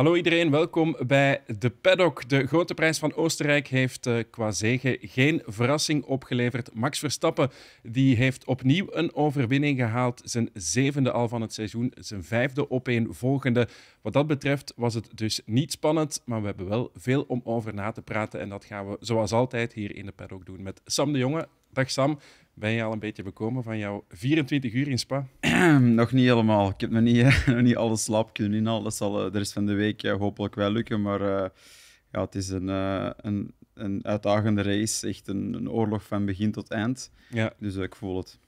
Hallo iedereen, welkom bij de paddock. De grote prijs van Oostenrijk heeft eh, qua zegen geen verrassing opgeleverd. Max Verstappen die heeft opnieuw een overwinning gehaald. Zijn zevende al van het seizoen, zijn vijfde opeenvolgende. Wat dat betreft was het dus niet spannend, maar we hebben wel veel om over na te praten. En dat gaan we zoals altijd hier in de paddock doen met Sam de Jonge. Dag Sam, ben je al een beetje bekomen van jouw 24 uur in Spa? nog niet helemaal. Ik heb nog niet, nog niet alles slaap kunnen inhalen. Dat zal eh, de rest van de week eh, hopelijk wel lukken. Maar eh, ja, het is een, een, een uitdagende race. Echt een, een oorlog van begin tot eind. Ja. Dus ik voel het.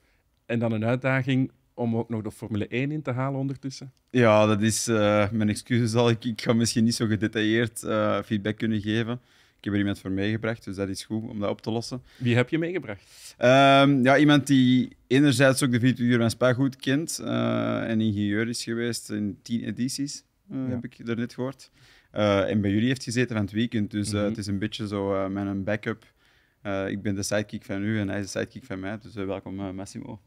En dan een uitdaging om ook nog de Formule 1 in te halen ondertussen. Ja, dat is mijn excuses al. Ik, ik ga misschien niet zo gedetailleerd feedback kunnen geven. Ik heb er iemand voor meegebracht, dus dat is goed om dat op te lossen. Wie heb je meegebracht? Ehm, ja, iemand die enerzijds ook de virtuur van Spa goed kent eh, en ingenieur is geweest in tien edities, eh, heb ik daarnet net gehoord. Eh, en bij jullie heeft gezeten van het weekend, dus mhm. het is een beetje zo met een backup. ik ben de sidekick van u en hij is de sidekick van mij, dus welkom Massimo.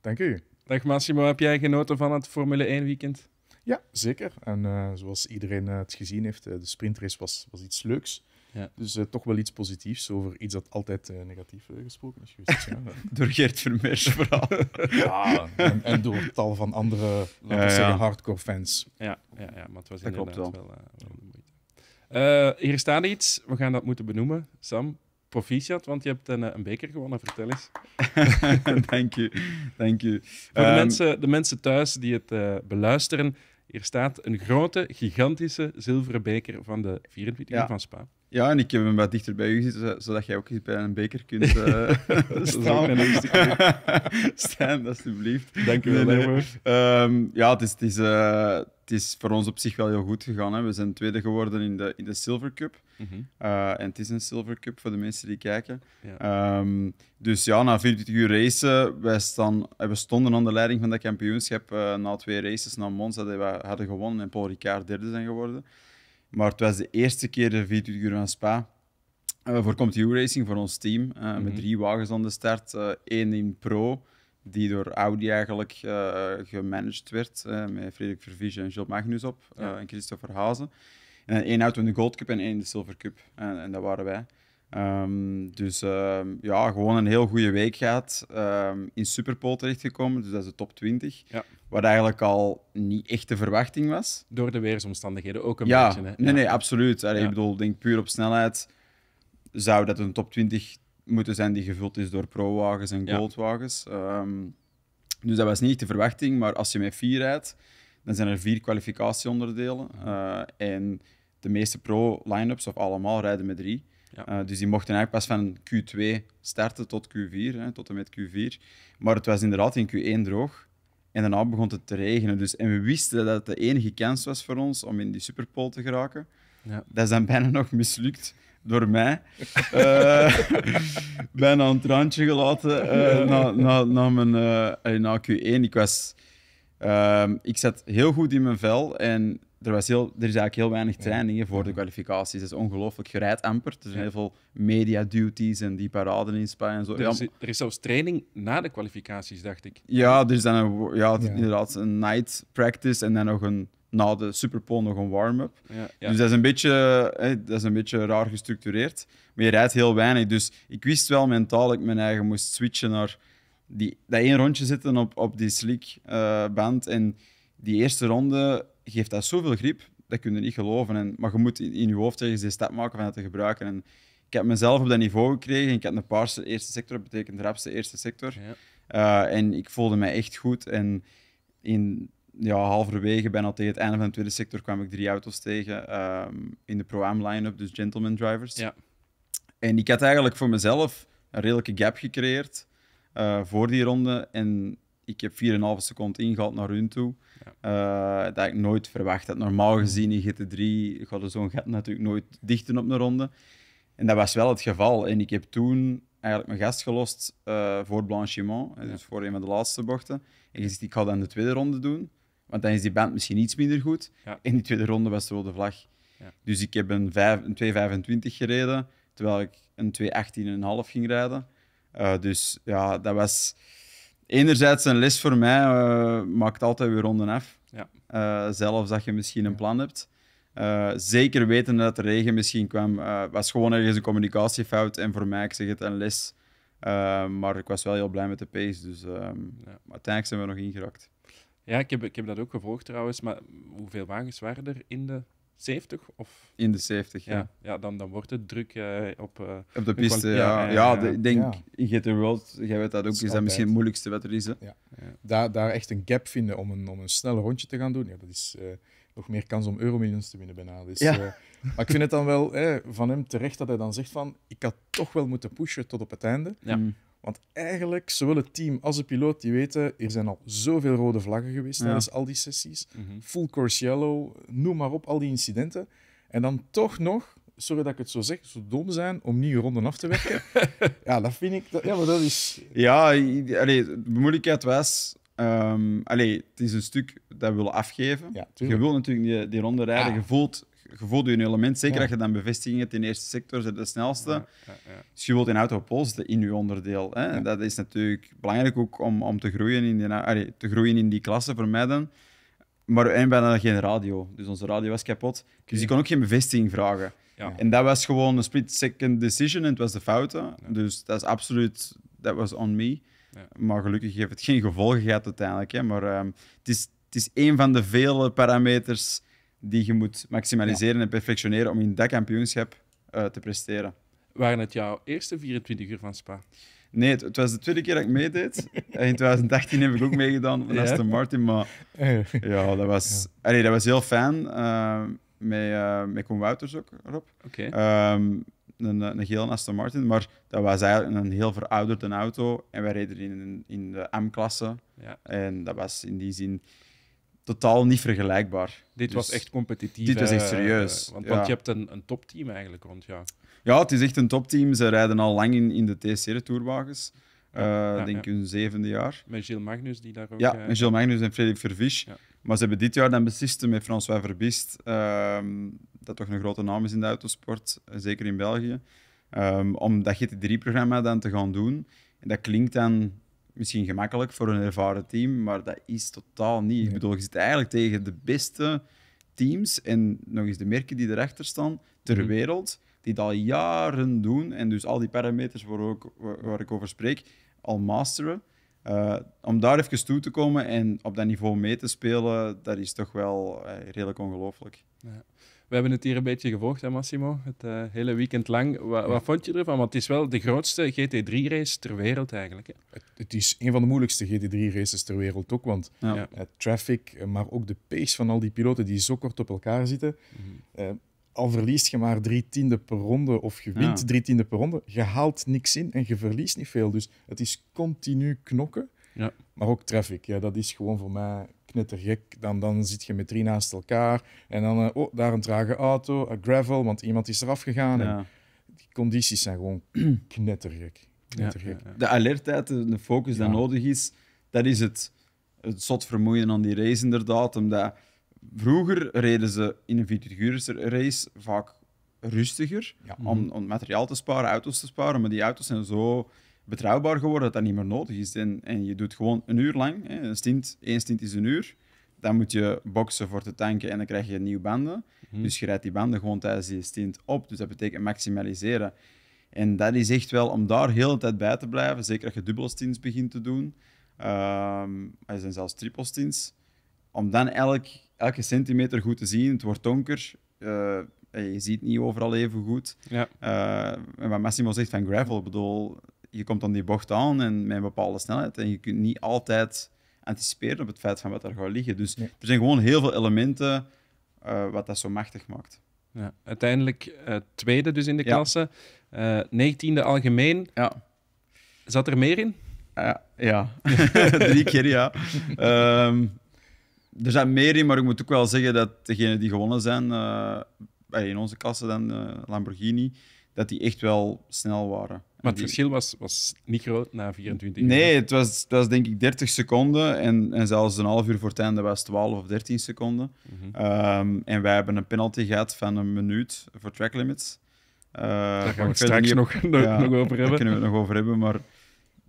Dank u. Dag Massimo, heb jij genoten van het Formule 1 weekend? Ja, zeker. En zoals iedereen het gezien heeft, de sprintrace was, was iets leuks. Ja. Dus eh, toch wel iets positiefs over iets dat altijd eh, negatief eh, gesproken is geweest. door Geert Vermeers vooral. ja, en, door tal van andere zeggen, hardcore fans. Ja, ja, ja, maar het was inderdaad wel. wel, moeite. hier staat iets, we gaan dat moeten benoemen. Sam, proficiat, want je hebt een, een beker gewonnen. Vertel eens. Dank je. Dank Voor de, ehm, mensen, de mensen thuis die het beluisteren... Hier staat een grote, gigantische zilveren beker van de 24 van Spa. Ja, en ik heb hem wat dichter bij u gezien, zodat jij ook eens bij een beker kunt uh, staan. alstublieft. alsjeblieft. Dank u wel. Ehm, ja, het is, het is, eh, is voor ons op zich wel heel goed gegaan. Hè. We zijn tweede geworden in de, in de Silver Cup. uh, en het is een Silver Cup voor de mensen die kijken. Ehm, dus ja, na 24 uur racen, wij staan, eh, we stonden aan de leiding van dat kampioenschap. Eh, na twee races naar Mons hadden we hadden gewonnen en Paul Ricard derde zijn geworden. Maar het was de eerste keer de 24 uur van Spa. Uh, voor Comptiu Racing, voor ons team, met mhm. drie wagens aan de start. één in Pro, die door Audi eigenlijk eh, gemanaged werd, uh, met Frederik Vervige en Gilles Magnus op, eh, en Christopher Hazen. En één auto in de Gold Cup en één in de Silver Cup. En, en dat waren wij. Ehm, dus ehm, ja, gewoon een heel goede week gehad. Ehm, in Superpool terechtgekomen, dus dat is de top 20. Ja. Wat eigenlijk al niet echt de verwachting was. Door de weersomstandigheden ook een beetje. Hè? Nee, ja, nee, absoluut. Ik bedoel, denk puur op snelheid zou dat een top 20 moeten zijn die gevuld is door pro-wagens en goldwagens. Ja. Ehm, dus dat was niet de verwachting, maar als je met vier rijdt, dan zijn er vier kwalificatieonderdelen. Uh, en de meeste pro-line-ups, of allemaal, rijden met drie. Eh, dus die mochten eigenlijk pas van Q2 starten tot Q4, hè, tot en met Q4. Maar het was inderdaad in Q1 droog. En daarna begon het te regenen. Dus, en we wisten dat het de enige kans was voor ons om in die superpool te geraken. Ja. Dat is dan bijna nog mislukt door mij. Eh, ben aan een randje gelaten uh, na, na, na, mijn, uh, na Q1. Ik, was, ehm, ik zat heel goed in mijn vel en er, was heel, er is eigenlijk heel weinig trainingen voor de kwalificaties. Dat is ongelooflijk. Je rijdt amper. Er zijn heel veel media duties en die paraden in Spanje en zo. Er is, er is zelfs training na de kwalificaties, dacht ik. Ja, er is dan een, ja. inderdaad een night practice en dan nog een na de Superpole nog een warm-up. Dus dat is, een beetje, hè, dat is een beetje raar gestructureerd. Maar je rijdt heel weinig. Dus ik wist wel mentaal dat ik mijn eigen moest switchen naar die, dat één rondje zitten op, op die slick eh, band. En die eerste ronde geeft dat zoveel grip, dat kun je niet geloven. En, maar je moet in, je hoofd tegen die stap maken van dat te gebruiken. En ik heb mezelf op dat niveau gekregen. Ik had een paar eerste sector, dat betekent de rapste eerste sector. Ja. Eh, en ik voelde mij echt goed. En in ja, halverwege, bijna tegen het einde van de tweede sector, kwam ik drie auto's tegen ehm, in de Pro-Am line-up, dus gentleman drivers. Ja. En ik had eigenlijk voor mezelf een redelijke gap gecreëerd eh, voor die ronde. En ik heb 4,5 seconden ingehaald naar hun toe. Eh, dat ik nooit verwacht had. Normaal gezien in GT3 gaat zo'n gat natuurlijk nooit dichten op een ronde. En dat was wel het geval. En ik heb toen eigenlijk mijn gast gelost eh, voor Blanchiment, dus voor een van de laatste bochten. En gezegd, ik ga in de tweede ronde doen. Want dan is die band misschien iets minder goed. in die tweede ronde was de rode vlag. Dus ik heb een, 2,25 gereden, terwijl ik een 2,18,5 ging rijden. Eh, dus ja, dat was enerzijds een les voor mij. Eh, maakt altijd weer ronden af. Ja. Eh, zelfs als je misschien een plan hebt. zeker weten dat de regen misschien kwam, was gewoon ergens een communicatiefout. En voor mij, ik zeg het, een les. maar ik was wel heel blij met de pace. Dus ehm, uiteindelijk zijn we nog ingerakt. Ja, ik heb, ik heb dat ook gevolgd trouwens, maar hoeveel wagens waren er in de 70? Of? In de 70, ja. Ja, dan, dan wordt het druk eh, op, eh, op de piste. Ja, ja, ik denk in GT World, jij weet dat ook, is dat misschien het moeilijkste wat er is. Ja. Daar, daar echt een gap vinden om een, om een snelle rondje te gaan doen, ja, dat is eh, nog meer kans om euromillions te winnen bijna. Dus, maar ik vind het dan wel van hem terecht dat hij dan zegt van, ik had toch wel moeten pushen tot op het einde. Ja. Mm. Want eigenlijk, zowel het team als de piloot, die weten, er zijn al zoveel rode vlaggen geweest tijdens al die sessies. Mhm. Full course yellow, noem maar op, al die incidenten. En dan toch nog, sorry dat ik het zo zeg, zo dom zijn om nieuwe ronden af te werken. ja, dat vind ik... ja, maar dat is... Ja, allee, de moeilijkheid was... Um, het is een stuk dat we willen afgeven. je wil natuurlijk die, die ronde rijden. Je voelt gevoel je een element. Zeker als je dan bevestiging hebt in de eerste sector, de snelste. Dus je wilt in auto zitten in je onderdeel. Hè? dat is natuurlijk belangrijk ook om, om te, groeien in die, te groeien in die klasse vermijden mij dan. Maar en bijna geen radio. Dus onze radio was kapot. Dus ik kon ook geen bevestiging vragen. Ja. En dat was gewoon een split-second decision en het was de fouten. Dus dat is absoluut, dat was on me. Ja. Maar gelukkig heeft het geen gevolgen gehad uiteindelijk. Hè. Maar ehm, het, is, het is een van de vele parameters die je moet maximaliseren en perfectioneren om in dat kampioenschap eh, te presteren. Waren het jouw eerste 24 uur van Spa? Nee, het, was de tweede keer dat ik meedeed. Eh, in 2018 heb ik ook meegedaan van Aston Martin, maar eh. ja, dat was, allee, dat was heel fijn. Mij, met, uh, met Wouters ook, Rob. Ehm, een, een geel Aston Martin, maar dat was eigenlijk een heel verouderde auto. En wij reden in, in de M-klasse. Ja. En dat was in die zin totaal niet vergelijkbaar. Dit was dus echt competitief. Dit was echt eh, serieus. Eh, want, je hebt een, een topteam eigenlijk rond, ja. Ja, het is echt een topteam. Ze rijden al lang in, in de TCR-tourwagens. Eh, denk hun zevende jaar. Met Gilles Magnus die daar ook... Ja, met Gilles Magnus en Frederik Vervisch. Maar ze hebben dit jaar dan beslist met François Verbist, ehm, dat toch een grote naam is in de autosport, zeker in België, ehm, om dat GT3-programma dan te gaan doen. En dat klinkt dan misschien gemakkelijk voor een ervaren team, maar dat is totaal niet. Ik bedoel, je zit eigenlijk tegen de beste teams en nog eens de merken die erachter staan ter mhm. wereld, die dat al jaren doen en dus al die parameters waar, ook, waar ik over spreek, al masteren. Eh, om daar even toe te komen en op dat niveau mee te spelen, dat is toch wel eh, redelijk ongelooflijk. Ja. We hebben het hier een beetje gevolgd, hè, Massimo, het eh, hele weekend lang. Wat, wat, vond je ervan? Want het is wel de grootste GT3-race ter wereld eigenlijk. Hè? Het, het, is een van de moeilijkste GT3-races ter wereld ook, want ja. Eh, traffic, eh, maar ook de pace van al die piloten die zo kort op elkaar zitten. Mhm. al verliest je maar drie tiende per ronde of je wint drie tiende per ronde, je haalt niks in en je verliest niet veel. Dus het is continu knokken. Ja. Maar ook traffic, ja, dat is gewoon voor mij knettergek. Dan, dan zit je met drie naast elkaar. En dan, eh, oh, daar een trage auto, een gravel, want iemand is eraf gegaan. En die condities zijn gewoon knettergek. knettergek. de alertheid, de focus die nodig is, dat is het, het zot vermoeien aan die race inderdaad. Omdat vroeger reden ze in een 24 race vaak rustiger om, om materiaal te sparen, auto's te sparen. Maar die auto's zijn zo betrouwbaar geworden dat dat niet meer nodig is. En, en je doet gewoon een uur lang, hè, een stint, één stint is een uur. Dan moet je boksen voor te tanken en dan krijg je nieuwe banden. Mhm. Dus je rijdt die banden gewoon tijdens die stint op. Dus dat betekent maximaliseren. En dat is echt wel om daar heel de tijd bij te blijven. Zeker als je dubbele stints begint te doen. Um, er zijn zelfs triple stints. Om dan elk, elke centimeter goed te zien. Het wordt donker. Eh, je ziet niet overal even goed. Ja. Eh, wat Massimo zegt van gravel, ik bedoel, je komt dan die bocht aan en met een bepaalde snelheid. En je kunt niet altijd anticiperen op het feit van wat er gaat liggen. Dus er zijn gewoon heel veel elementen eh, wat dat zo machtig maakt. Ja, uiteindelijk uh, tweede dus in de klasse. 19e eh, algemeen. Ja. Zat er meer in? ja, drie keer ja. Ehm, er zat meer in, maar ik moet ook wel zeggen dat degenen die gewonnen zijn, in onze klasse dan Lamborghini, dat die echt wel snel waren. Maar het verschil was, was niet groot na 24 uur. Nee, het was, het was denk ik 30 seconden. En, en zelfs een half uur voor het einde was 12 of 13 seconden. Mhm. Ehm, en wij hebben een penalty gehad van een minuut voor track limits. Uh, eh, Daar gaan we straks nog, nog over hebben. Daar kunnen we het nog over hebben. Maar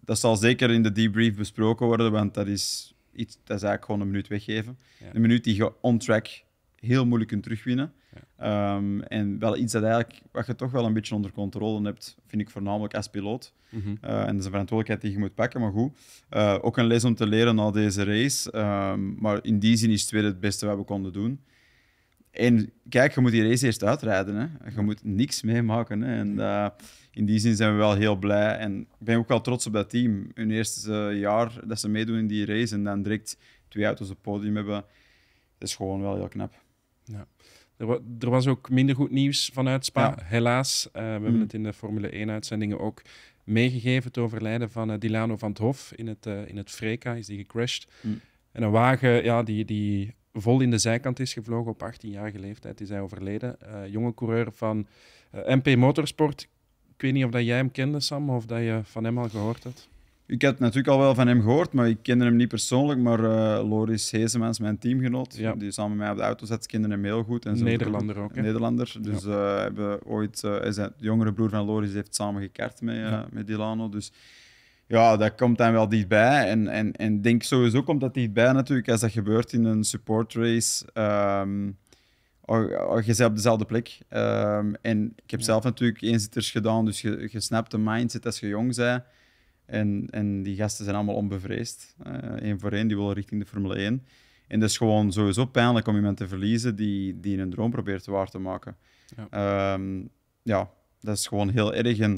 dat zal zeker in de debrief besproken worden, want dat is, iets, dat is eigenlijk gewoon een minuut weggeven. Een minuut die je on-track heel moeilijk kunt terugwinnen. Ehm, en wel iets dat eigenlijk, wat je toch wel een beetje onder controle hebt, vind ik voornamelijk als piloot. Mhm. Eh, en dat is een verantwoordelijkheid die je moet pakken, maar goed. Eh, ook een les om te leren na deze race. Ehm, maar in die zin is het weer het beste wat we konden doen. En kijk, je moet die race eerst uitrijden. Hè. Je moet niks meemaken. Hè. En eh, in die zin zijn we wel heel blij. En ik ben ook wel trots op dat team. Hun eerste jaar dat ze meedoen in die race en dan direct twee auto's op het podium hebben. Dat is gewoon wel heel knap. Ja. Er, was ook minder goed nieuws vanuit Spa, helaas. Uh, we hebben mm. het in de Formule 1-uitzendingen ook meegegeven. Het overlijden van eh, Dilano van het Hof in het, uh, in het Freka is die gecrashed. Mm. En een wagen ja, die, die vol in de zijkant is gevlogen op 18-jarige leeftijd is hij overleden. jonge coureur van MP Motorsport. Ik weet niet of dat jij hem kende, Sam, of dat je van hem al gehoord had ik had natuurlijk al wel van hem gehoord, maar ik kende hem niet persoonlijk. Maar uh, Loris Hezemans, mijn teamgenoot, die samen met mij op de auto zat, kende hem heel goed. En Nederlander ook. Hè? Nederlander. Dus ja. Eh, hebben ooit, uh, eh, zijn jongere broer van Loris heeft samen gekart met, met Dilano. Dus ja, dat komt dan wel dichtbij. En en, en denk sowieso komt dat dichtbij natuurlijk als dat gebeurt in een support race. Um, je bent op dezelfde plek. Ehm, en ik heb zelf natuurlijk eenzitters gedaan, dus je, je snapt de mindset als je jong bent. En, en die gasten zijn allemaal onbevreesd. Eén eh, voor één, die willen richting de Formule 1. En dat is gewoon sowieso pijnlijk om iemand te verliezen die, die een droom probeert waar te maken. Ja. Ehm, ja, dat is gewoon heel erg. En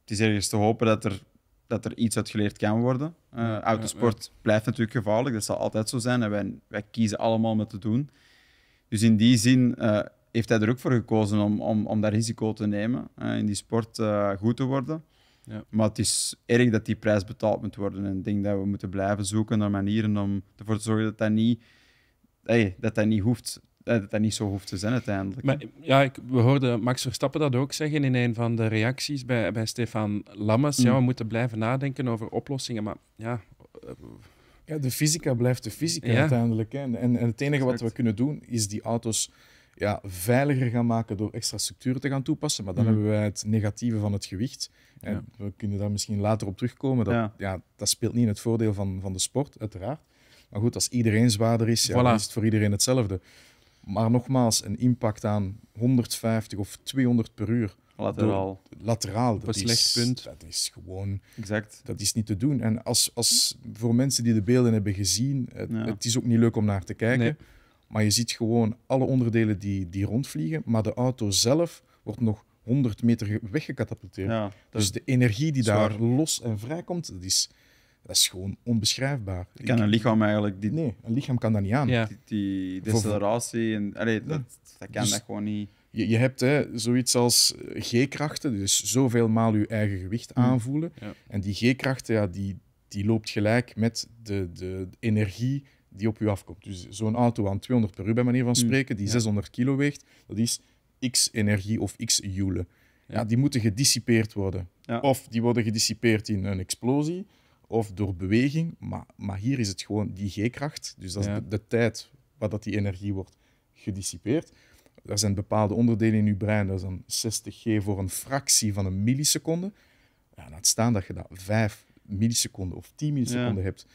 het is ergens te hopen dat er, dat er iets uit geleerd kan worden. Uh, autosport blijft natuurlijk gevaarlijk, dat zal altijd zo zijn. En wij, wij kiezen allemaal om het te doen. Dus in die zin eh, heeft hij er ook voor gekozen om, om, om dat risico te nemen, in die sport goed te worden. Ja. Maar het is erg dat die prijs betaald moet worden. En ik denk dat we moeten blijven zoeken naar manieren om ervoor te zorgen dat dat niet, dat dat niet hoeft. Eh, dat dat niet zo hoeft te zijn uiteindelijk. Maar, ja, ik, we hoorden Max Verstappen dat ook zeggen in een van de reacties bij, bij Stefan Lammes. Ja, mm. we moeten blijven nadenken over oplossingen, maar ja... Eh, ja de fysica blijft de fysica uiteindelijk. Hè. En, en, het enige wat we kunnen doen, is die auto's ja, veiliger gaan maken door extra structuren te gaan toepassen. Maar dan mhm. hebben wij het negatieve van het gewicht. En we kunnen daar misschien later op terugkomen. Dat, ja. dat speelt niet in het voordeel van, van de sport, uiteraard. Maar goed, als iedereen zwaarder is, ja, dan is het voor iedereen hetzelfde. Maar nogmaals, een impact aan 150 of 200 per uur. Lateraal. lateraal. dat is, punt. Dat is gewoon... Exact. Dat is niet te doen. En als, als voor mensen die de beelden hebben gezien, het, het is ook niet leuk om naar te kijken. Maar je ziet gewoon alle onderdelen die, die rondvliegen, maar de auto zelf wordt nog 100 meter weggecatapulteerd. Ja, dus de energie die daar los en vrijkomt, dat is, dat is gewoon onbeschrijfbaar. kan een lichaam eigenlijk... Die... Nee, een lichaam kan dat niet aan. Ja. Die, die deceleratie, en, allee, dat, kan dus dat gewoon niet. Je, je hebt hè, zoiets als eh, G-krachten, dus zoveel maal je eigen gewicht mm. aanvoelen. En die G-krachten, ja, die, die loopt gelijk met de, de energie die op u afkomt. Dus zo'n auto aan 200 per uur, bij manier van hmm. spreken, die 600 kilo weegt, dat is x energie of x joule. Ja. die moeten gedissipeerd worden. Ja. Of die worden gedissipeerd in een explosie, of door beweging. Maar, maar hier is het gewoon die G-kracht, dus dat is de, tijd waar dat die energie wordt gedissipeerd. Er zijn bepaalde onderdelen in je brein, dat is dan 60 G voor een fractie van een milliseconde. Ja, laat staan dat je dat 5 milliseconden of 10 milliseconden hebt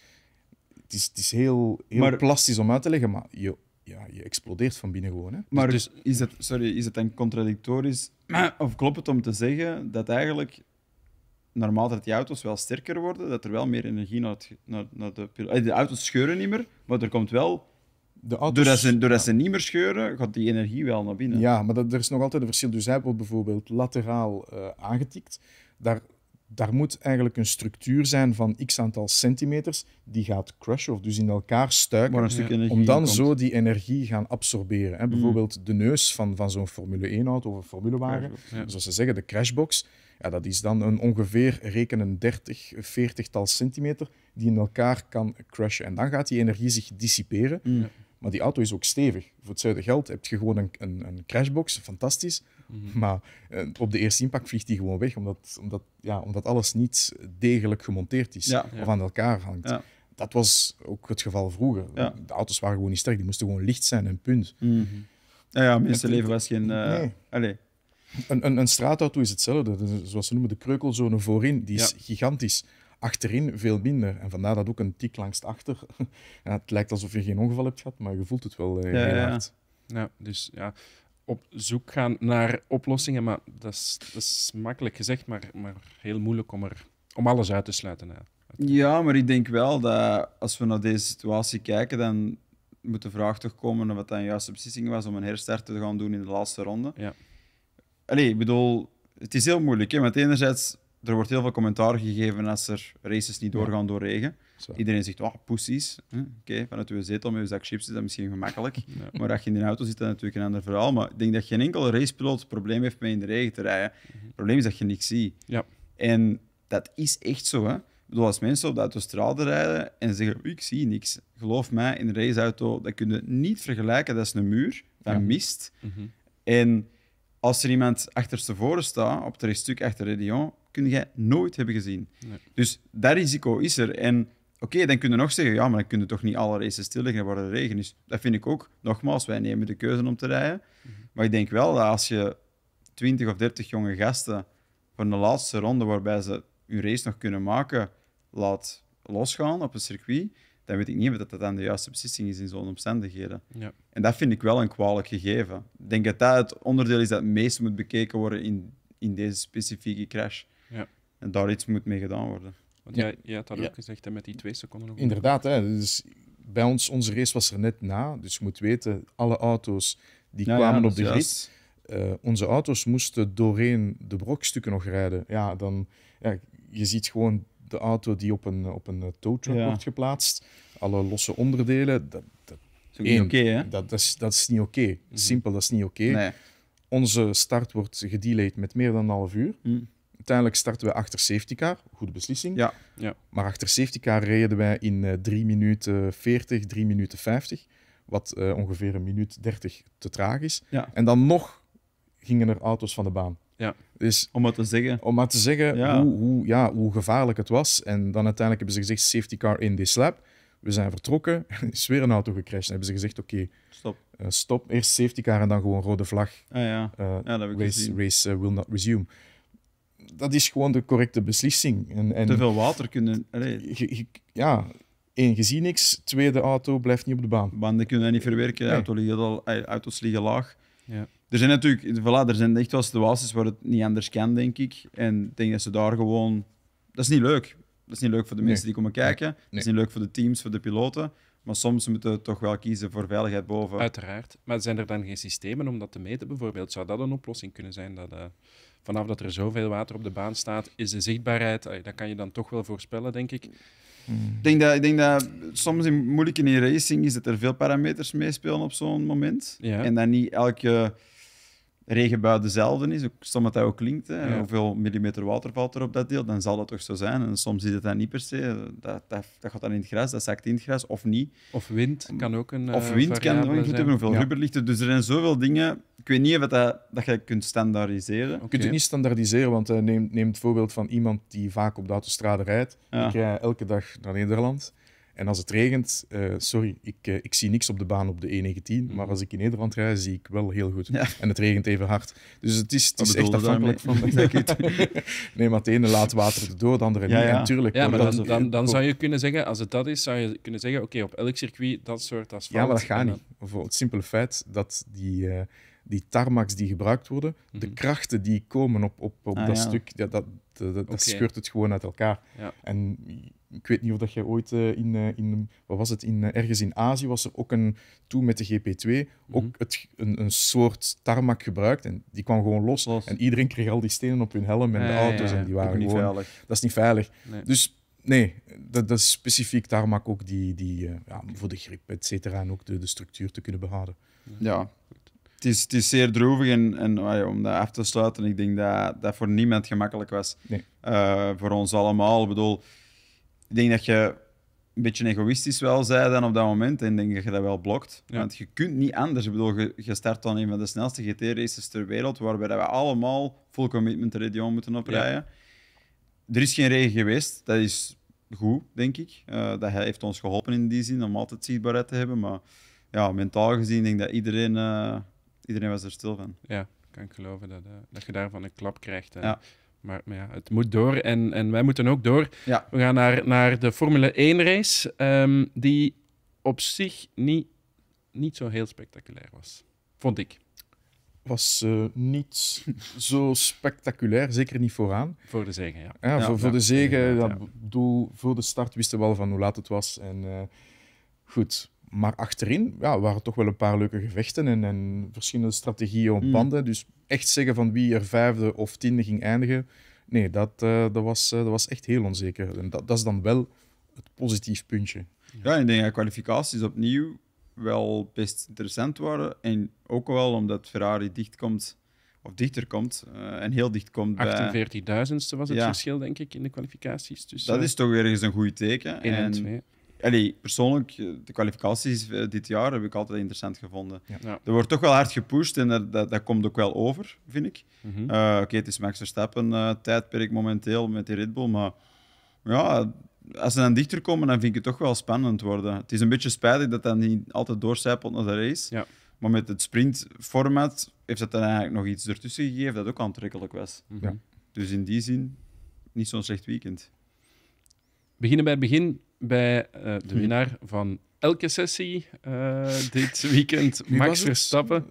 het is, heel, heel plastisch om uit te leggen, maar je, ja, je explodeert van binnen gewoon. Hè. Maar dus is, het, sorry, is het dan contradictorisch, of klopt het om te zeggen dat eigenlijk normaal dat die auto's wel sterker worden, dat er wel meer energie naar, naar, eh, de... auto's scheuren niet meer, maar er komt wel de auto's, doordat, ze, doordat ze niet meer scheuren, gaat die energie wel naar binnen. Ja, maar dat, er is nog altijd een verschil. Dus hij wordt bijvoorbeeld lateraal eh, aangetikt. Daar daar moet eigenlijk een structuur zijn van x aantal centimeters, die gaat crushen of dus in elkaar stuiken, om dan zo die energie gaan absorberen. Hè? Mm. Bijvoorbeeld de neus van, van zo'n Formule 1-auto of een formulewagen, ja. zoals ze zeggen, de crashbox, ja, dat is dan een ongeveer, rekenen 30, 40-tal centimeter, die in elkaar kan crushen. En dan gaat die energie zich dissiperen. Mm. Maar die auto is ook stevig. Voor hetzelfde geld heb je gewoon een, een, een crashbox, fantastisch. Mhm. Maar eh, op de eerste impact vliegt die gewoon weg, omdat, omdat, ja, omdat alles niet degelijk gemonteerd is of aan elkaar hangt. Dat was ook het geval vroeger. De auto's waren gewoon niet sterk, die moesten gewoon licht zijn en punt. Mm Ja, ja leven was geen. Eh, allez. Een, een, een, straatauto is hetzelfde. Zoals ze noemen, de kreukelzone voorin, die is gigantisch achterin veel minder. En vandaar dat ook een tik langs achter. het lijkt alsof je geen ongeval hebt gehad, maar je voelt het wel eh, ja, heel ja, hard. Ja, dus ja op zoek gaan naar oplossingen. Maar dat is, dat is makkelijk gezegd, maar, maar heel moeilijk om, er, om alles uit te sluiten. Hè. Ja, maar ik denk wel dat als we naar deze situatie kijken, dan moet de vraag toch komen of het dan juiste beslissing was om een herstart te gaan doen in de laatste ronde. Ja. Allee, ik bedoel, het is heel moeilijk. Hè? Want enerzijds, er wordt heel veel commentaar gegeven als er races niet doorgaan door regen. Iedereen zegt, oh, poesies. Oké, okay, vanuit uw zetel met uw zak chips is dat misschien gemakkelijk. Maar als je in de auto zit, dan is natuurlijk een ander verhaal. Maar ik denk dat geen enkel racepiloot probleem heeft met in de regen te rijden. Mhm. Het probleem is dat je niks ziet. Ja. En dat is echt zo. Hè? Ik bedoel, als mensen op de autostrade rijden en zeggen, ik zie niks. Geloof mij, in een raceauto, dat kun je niet vergelijken. Dat is een muur van mist. Mhm. En als er iemand achter voren staat, op het rechtstuk achter Redion, kun jij nooit hebben gezien. Dus dat risico is er. En Oké, okay, dan kunnen nog zeggen, ja, maar dan kunnen toch niet alle races stilleggen waar er regen is. Dat vind ik ook. Nogmaals, wij nemen de keuze om te rijden. Mhm. Maar ik denk wel dat als je 20 of 30 jonge gasten voor de laatste ronde waarbij ze hun race nog kunnen maken, laat losgaan op een circuit, dan weet ik niet of dat dan de juiste beslissing is in zo'n omstandigheden. Ja. En dat vind ik wel een kwalijk gegeven. Ik denk dat dat het onderdeel is dat het meest moet bekeken worden in, in deze specifieke crash. Ja. En daar iets moet mee gedaan worden. Want ja. jij, jij had dat ook gezegd hè, met die twee seconden. Nog Inderdaad, hè, dus bij ons, onze race was er net na. Dus je moet weten, alle auto's die kwamen op de grid. Eh, onze auto's moesten doorheen de brokstukken nog rijden. Ja, dan, ja, je ziet gewoon de auto die op een, op een towtruck wordt geplaatst. Alle losse onderdelen. Dat, dat, is niet hè? Dat, dat, is, dat is niet oké. Mhm. Simpel, dat is niet oké. Nee. Onze start wordt gedelayed met meer dan een half uur. Mm uiteindelijk starten we achter safety car. Goede beslissing. Ja, ja. Maar achter safety car reden wij in eh, drie 3 minuten 40, 3 minuten 50. Wat eh, ongeveer een minuut 30 te traag is. Ja. En dan nog gingen er auto's van de baan. Ja. Dus, om maar te zeggen. Om maar te zeggen ja. Hoe, hoe, ja, hoe gevaarlijk het was. En dan uiteindelijk hebben ze gezegd: safety car in this lap. We zijn vertrokken. is weer een auto gecrashed. hebben ze gezegd: oké, stop. Eh, stop. Eerst safety car en dan gewoon rode vlag. Ah, ja. ja, dat heb ik race gezien. race will not resume dat is gewoon de correcte beslissing. En, en te veel water kunnen. ja, één, gezien niks. Tweede auto blijft niet op de baan. Banden kunnen dat niet verwerken. Nee. Auto liggen al, auto's liggen laag. Ja. Er zijn natuurlijk voilà, er zijn echt wel situaties waar het niet anders kan, denk ik. En ik denk dat ze daar gewoon. Dat is niet leuk. Dat is niet leuk voor de mensen die komen kijken. Dat is niet leuk voor de teams, voor de piloten. Maar soms moeten we toch wel kiezen voor veiligheid boven. Uiteraard. Maar zijn er dan geen systemen om dat te meten, bijvoorbeeld? Zou dat een oplossing kunnen zijn? Dat, eh, vanaf dat er zoveel water op de baan staat, is de zichtbaarheid, dat kan je dan toch wel voorspellen, denk ik. Hmm. Ik, denk dat, ik denk dat soms in, moeilijke in racing is dat er veel parameters meespelen op zo'n moment. En dat niet elke regenbui dezelfde is, stom dat ook klinkt, hè, hoeveel millimeter water valt er op dat deel, dan zal dat toch zo zijn. En soms is het dan niet per se, dat, dat, dat gaat dan in het gras, dat zakt in het gras, of niet. Of wind kan ook een Of eh, wind kan ook goed hebben, hoeveel ja. Dus er zijn zoveel dingen, ik weet niet of dat, dat je kunt standaardiseren. Okay. Je kunt het niet standaardiseren, want uh, neem, neem het voorbeeld van iemand die vaak op de autostrade rijdt. Ik elke dag naar Nederland. En als het regent, eh, sorry, ik, eh, ik zie niks op de baan op de E19, mhm. maar als ik in Nederland rij, zie ik wel heel goed. En het regent even hard. Dus het is, het is echt afhankelijk van... nee, maar het ene laat water door, het andere nee. niet. Ja. ja maar dan, dan, dan, oh. zou je kunnen zeggen, als het dat is, zou je kunnen zeggen, oké, op elk circuit dat soort asfalt. Ja, maar dat gaat niet. Voor het simpele feit dat die... Uh, die tarmacs die gebruikt worden, de mhm. krachten die komen op, op, op ah, dat stuk, ja, dat, dat, scheurt het gewoon uit elkaar. Ja. En ik weet niet of dat jij ooit eh, in, eh, in, wat was het, in, eh, ergens in Azië was er ook een, toen met de GP2, mhm. ook het, een, een soort tarmac gebruikt. En die kwam gewoon los. En iedereen kreeg al die stenen op hun helm en de auto's. En die waren niet gewoon, veilig. Dat is niet veilig. Dus nee, dat, dat is specifiek tarmac ook die, die ja, voor de grip, et cetera, en ook de, de structuur te kunnen behouden. Ja, het is, het is, zeer droevig en, en om dat af te sluiten, ik denk dat dat voor niemand gemakkelijk was. voor ons allemaal. Ik bedoel, ik denk dat je een beetje egoïstisch wel zei dan op dat moment. En denk dat je dat wel blokt. Want je kunt niet anders. Ik bedoel, je, start dan een van de snelste GT-races ter wereld, waarbij we allemaal full commitment de moeten oprijden. Er is geen regen geweest. Dat is goed, denk ik. Uh, dat heeft ons geholpen in die zin om altijd zichtbaarheid te hebben. Maar ja, mentaal gezien denk ik dat iedereen, eh, iedereen was er stil van. Ja, kan ik geloven dat, uh, dat je daarvan een klap krijgt. Maar, maar ja, het moet door en, en wij moeten ook door. We gaan naar, naar de Formule 1-race, ehm, die op zich niet, niet zo heel spectaculair was, vond ik. Was uh, niet zo spectaculair, zeker niet vooraan. Voor de zegen, ja. ja, voor, voor de zegen, dat voor de start wisten we wel van hoe laat het was. En eh, goed, maar achterin ja, waren toch wel een paar leuke gevechten en, en verschillende strategieën op mm. banden. Dus echt zeggen van wie er vijfde of tiende ging eindigen, nee, dat, eh, dat, was, eh, dat was echt heel onzeker. En dat, dat is dan wel het positief puntje. Ja, ik denk dat kwalificaties opnieuw wel best interessant waren. En ook wel omdat Ferrari komt of dichter komt, eh, en heel dicht komt 48.000ste was het verschil, denk ik, in de kwalificaties. Dus, dat is toch ergens een goede teken. en, en persoonlijk, eh, de kwalificaties eh, dit jaar heb ik altijd interessant gevonden. Er wordt toch wel hard gepusht en dat, dat, komt ook wel over, vind ik. Mm Oké, het is Max Verstappen uh, tijdperk momenteel met die Red Bull, maar ja, als ze dan dichter komen, dan vind ik het toch wel spannend worden. Het is een beetje spijtig dat dat niet altijd doorcijpelt naar de race. Ja. Maar met het sprintformat heeft dat dan eigenlijk nog iets ertussen gegeven dat ook aantrekkelijk was. Mhm. Dus in die zin, niet zo'n slecht weekend. Beginnen bij het begin bij eh, de winnaar van elke sessie eh, dit weekend, Max Verstappen.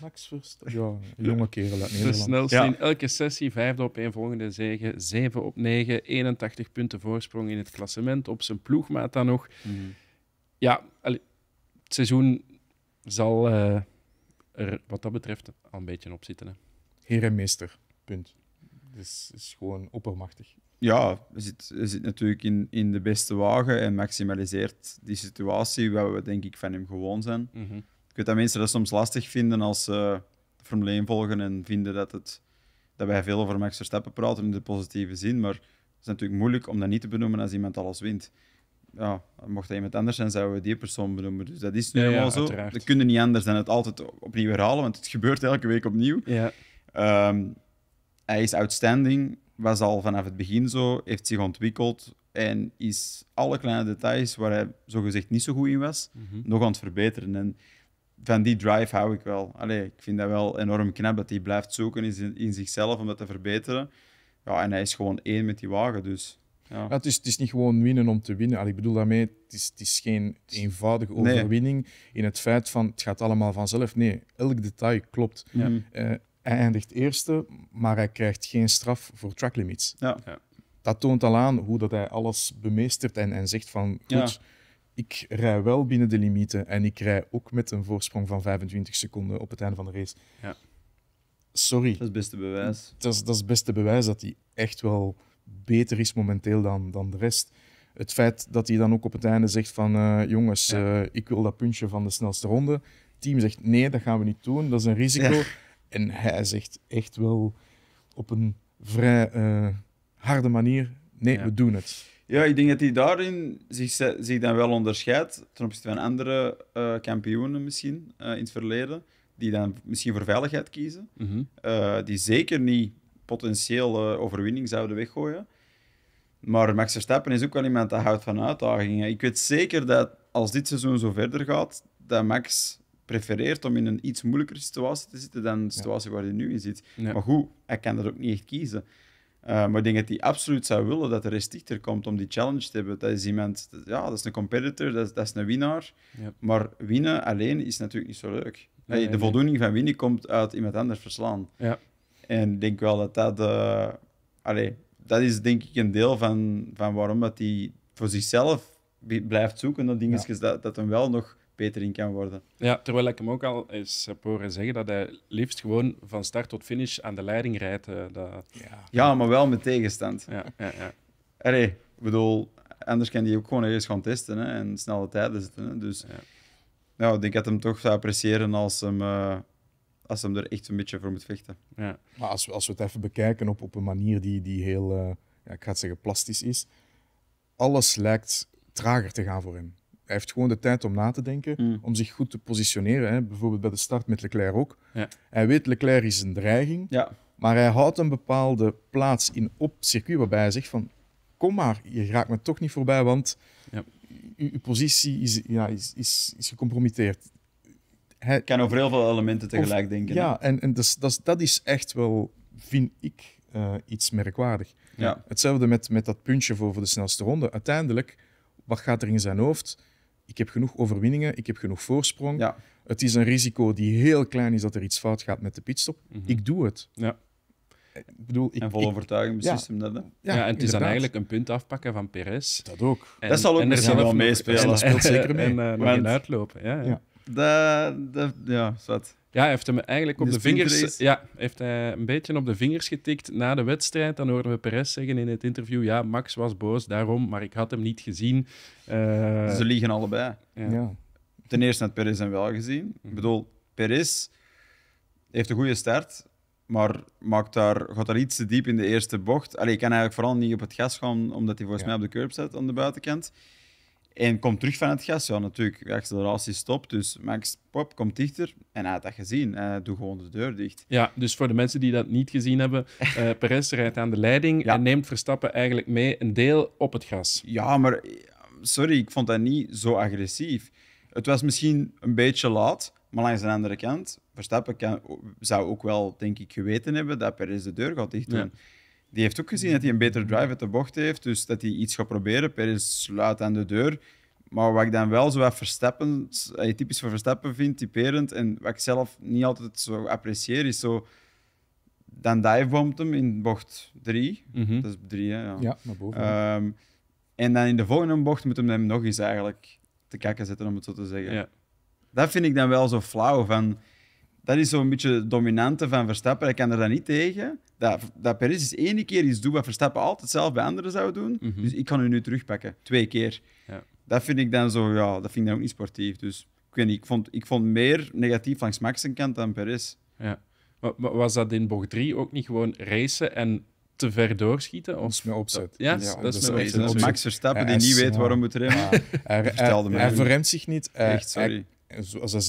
Max Verstappen, ja, jonge kerel uit Nederland. De snelste ja. in elke sessie, vijfde op één volgende zegen, zeven op negen, 81 punten voorsprong in het klassement, op zijn ploegmaat dan nog. Mhm. Ja, het seizoen zal eh, er wat dat betreft al een beetje op zitten. Hè. Heer en meester, punt. Dus is gewoon oppermachtig ja, zit, zit natuurlijk in, in de beste wagen en maximaliseert die situatie waar we denk ik van hem gewoon zijn. Mm -hmm. Ik weet dat mensen dat soms lastig vinden als ze de Formule 1 volgen en vinden dat, het, dat wij veel over Max Verstappen praten in de positieve zin, maar het is natuurlijk moeilijk om dat niet te benoemen als iemand alles wint. Ja, mocht dat iemand anders zijn, zouden we die persoon benoemen. Dus dat is nu wel zo. Uiteraard. Dat kunnen niet anders dan het altijd opnieuw herhalen, want het gebeurt elke week opnieuw. Ja. Ehm, hij is outstanding was al vanaf het begin zo, heeft zich ontwikkeld en is alle kleine details waar hij zogezegd niet zo goed in was, mhm. nog aan het verbeteren. En van die drive hou ik wel. Allee, ik vind dat wel enorm knap dat hij blijft zoeken in, in zichzelf om dat te verbeteren. Ja, en hij is gewoon één met die wagen, dus... Ja. ja het, is, het, is, niet gewoon winnen om te winnen. Allee, ik bedoel daarmee, het is, het is geen eenvoudige overwinning nee. in het feit van het gaat allemaal vanzelf. Nee, elk detail klopt. Eh, hij eindigt eerste, maar hij krijgt geen straf voor track limits. Ja. Dat toont al aan hoe dat hij alles bemeestert en, en zegt van goed, ik rij wel binnen de limieten en ik rij ook met een voorsprong van 25 seconden op het einde van de race. Ja. Sorry. Dat is het beste bewijs. Dat is, dat is het beste bewijs dat hij echt wel beter is momenteel dan, dan de rest. Het feit dat hij dan ook op het einde zegt van eh, jongens, eh, ik wil dat puntje van de snelste ronde. Het team zegt nee, dat gaan we niet doen, dat is een risico. En hij zegt echt wel op een vrij eh, harde manier: nee, we doen het. Ja, ik denk dat hij daarin zich, zich dan wel onderscheidt ten opzichte van andere eh, kampioenen misschien eh, in het verleden, die dan misschien voor veiligheid kiezen, mhm. die zeker niet potentieel overwinning zouden weggooien. Maar Max Verstappen is ook wel iemand dat houdt van uitdagingen. Ik weet zeker dat als dit seizoen zo verder gaat, dat Max prefereert om in een iets moeilijkere situatie te zitten dan de situatie waar hij nu in zit. Maar goed, hij kan dat ook niet echt kiezen. Eh, maar ik denk dat hij absoluut zou willen dat er een stichter komt om die challenge te hebben. Dat is iemand, dat, ja, dat is een competitor, dat is, dat is een winnaar. Maar winnen alleen is natuurlijk niet zo leuk. de voldoening van winnen komt uit iemand anders verslaan. Ja. En ik denk wel dat dat... Eh, allee, dat is denk ik een deel van, van waarom dat hij voor zichzelf blijft zoeken dat dingetjes dat, dat hem wel nog beter in kan worden. Ja, terwijl ik hem ook al eens heb horen zeggen dat hij liefst gewoon van start tot finish aan de leiding rijdt. Eh, dat... ja. ja. maar wel met tegenstand. Ja, ja, ja. Allee, ik bedoel, anders kan hij ook gewoon eerst gaan testen hè, en snelle tijden zitten. Hè. Dus ja. nou, ik denk dat hem toch zou appreciëren als hem, eh, als hem er echt een beetje voor moet vechten. Ja. Maar als we, als we het even bekijken op, op een manier die, die heel, eh, ja, ik ga het zeggen, plastisch is. Alles lijkt trager te gaan voor hem hij heeft gewoon de tijd om na te denken, hmm. om zich goed te positioneren. Hè. Bijvoorbeeld bij de start met Leclerc ook. Ja. Hij weet, Leclerc is een dreiging, ja. maar hij houdt een bepaalde plaats in op circuit waarbij hij zegt van, kom maar, je raakt me toch niet voorbij, want ja. uw, positie is, ja, is, is, is gecompromitteerd. Hij kan over heel veel elementen tegelijk denken. Ja, en, en dus, dat, dat is echt wel, vind ik, eh, iets merkwaardig. Ja. Hetzelfde met, met dat puntje voor, voor de snelste ronde. Uiteindelijk, wat gaat er in zijn hoofd? ik heb genoeg overwinningen, ik heb genoeg voorsprong. Ja. Het is een risico die heel klein is dat er iets fout gaat met de pitstop. Mhm. Ik doe het. Ja. Ik bedoel, ik, en vol overtuiging beslist ja, Ja, en het is dan eigenlijk een punt afpakken van Perez. Dat ook. En, dat zal ook en wel meespelen. En dat speelt zeker mee. En, uh, uitlopen. Ja, ja. ja. dat, ja, zat. Ja, heeft hem eigenlijk op de, vingers, ja, heeft hij eh, een beetje op de vingers getikt na de wedstrijd. Dan hoorden we Perez zeggen in het interview: Ja, Max was boos daarom, maar ik had hem niet gezien. Eh, Ze liegen allebei. Ja. Ten eerste had Perez hem wel gezien. Ik mhm. bedoel, Perez heeft een goede start, maar maakt daar, gaat daar iets te diep in de eerste bocht. Allee, ik kan eigenlijk vooral niet op het gas gaan, omdat hij volgens mij op de curb zit aan de buitenkant. En komt terug van het gas. Ja, natuurlijk, de acceleratie stopt. Dus Max pop, komt dichter. En hij had dat gezien. Hij doet gewoon de deur dicht. Ja, dus voor de mensen die dat niet gezien hebben, uh, Perez rijdt aan de leiding en neemt Verstappen eigenlijk mee een deel op het gas. Ja, maar sorry, ik vond dat niet zo agressief. Het was misschien een beetje laat, maar langs de andere kant, Verstappen kan, zou ook wel, denk ik, geweten hebben dat Perez de deur gaat dicht doen. Die heeft ook gezien dat hij een betere drive uit de bocht heeft. Dus dat hij iets gaat proberen. Perez sluit aan de deur. Maar wat ik dan wel zo wat versteppend, eh, typisch voor Verstappen vind, typerend, en wat ik zelf niet altijd zo apprecieer, is zo... Dan divebombt hem in bocht 3. Mhm. Dat is 3, hè? Ja, naar boven. Ehm, en dan in de volgende bocht moet hem hem nog eens eigenlijk te kijken zetten, om het zo te zeggen. Ja. Dat vind ik dan wel zo flauw. Van, dat is zo'n beetje het dominante van Verstappen. Hij kan er dan niet tegen dat, dat Perez is één keer iets doen wat Verstappen altijd zelf bij anderen zou doen. Mhm. Dus ik kan hem nu terugpakken. Twee keer. Ja. Dat vind ik dan zo, ja, dat vind ik dan ook niet sportief. Dus ik weet niet, ik vond, ik vond meer negatief langs Max zijn kant dan Perez. Ja. was dat in bocht 3 ook niet gewoon racen en te ver doorschieten? Of? Dat is mijn opzet. Ja, dat, is mijn opzet. Max Verstappen die niet weet waarom het remmen. Hij, hij, hij verremt zich niet. Echt, eh, sorry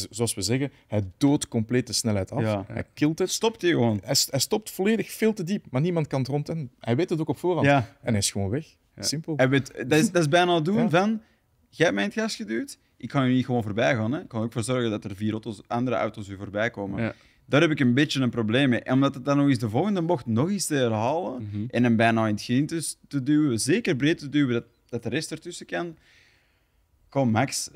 zoals we zeggen, hij doodt compleet de snelheid af. Hij kilt het. Stopt hij gewoon. Hij, hij, stopt volledig veel te diep, maar niemand kan het rond. hij weet het ook op voorhand. Ja. En hij is gewoon weg. Simpel. Hij weet, dat, is, dat is bijna het doen van, jij hebt mij in het gas geduwd, ik kan je niet gewoon voorbij gaan. Hè. Ik kan ook voor zorgen dat er vier auto's, andere auto's u voorbij komen daar heb ik een beetje een probleem mee. En omdat het dan nog eens de volgende bocht nog eens te herhalen mhm. en hem bijna in het geen te, duwen, zeker breed te duwen, dat, dat de rest ertussen kan. Kom, Max,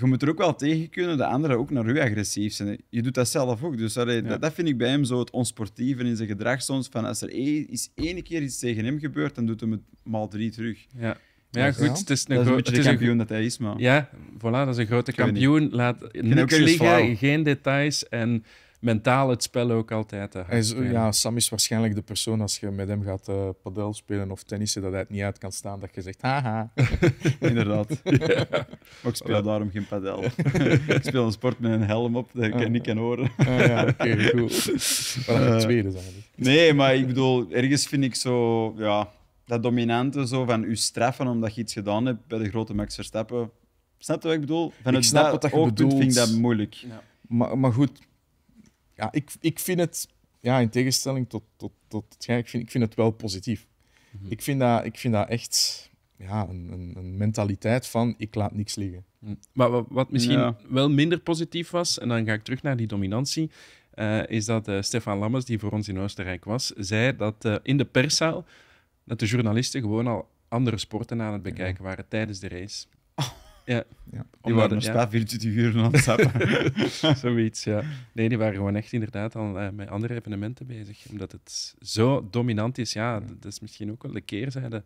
je moet er ook wel tegen kunnen de anderen ook naar u agressief zijn. Je doet dat zelf ook. Dus dat, vind ik bij hem zo het onsportieve in zijn gedrag soms. Van als er één e-, keer iets tegen hem gebeurt, dan doet hem het maal drie terug. Ja. Ja, goed, het is een, grote kampioen dat hij is, maar... Ja, voilà, dat is een grote kampioen. Laat niks liggen, geen details. En mentaal het spel ook altijd. Uh, ja, Sam is waarschijnlijk de persoon als je met hem gaat uh, padel spelen of tennissen, dat hij het niet uit kan staan dat je zegt, haha. Inderdaad. Maar ik speel daarom geen padel. ik speel een sport met een helm op dat ik uh, niet kan horen. Ah, ja, oké, okay, goed. Maar dat is eh, tweede Nee, maar ik bedoel, ergens vind ik zo, ja, dat dominante zo van u straffen omdat je iets gedaan hebt bij de grote Max Verstappen. Snap je wat ik bedoel? Van het snap wat je vind ik dat moeilijk. Maar, maar goed, ja, ik, ik vind het, ja, in tegenstelling tot, tot, tot, ik, vind, ik vind het wel positief. Mhm. ik, vind dat, ik vind dat echt ja, een, een, mentaliteit van ik laat niks liggen. Mhm. Maar wat, misschien wel minder positief was, en dan ga ik terug naar die dominantie, eh, is dat eh, Stefan Lammers, die voor ons in Oostenrijk was, zei dat eh, in de perszaal dat de journalisten gewoon al andere sporten aan het bekijken waren tijdens de race. Ja. ja. Die waren ja. 24 uur aan het Zoiets, ja. Nee, die waren gewoon echt inderdaad al uh, met andere evenementen bezig. Omdat het zo dominant is. Ja, dat is misschien ook wel de keerzijde.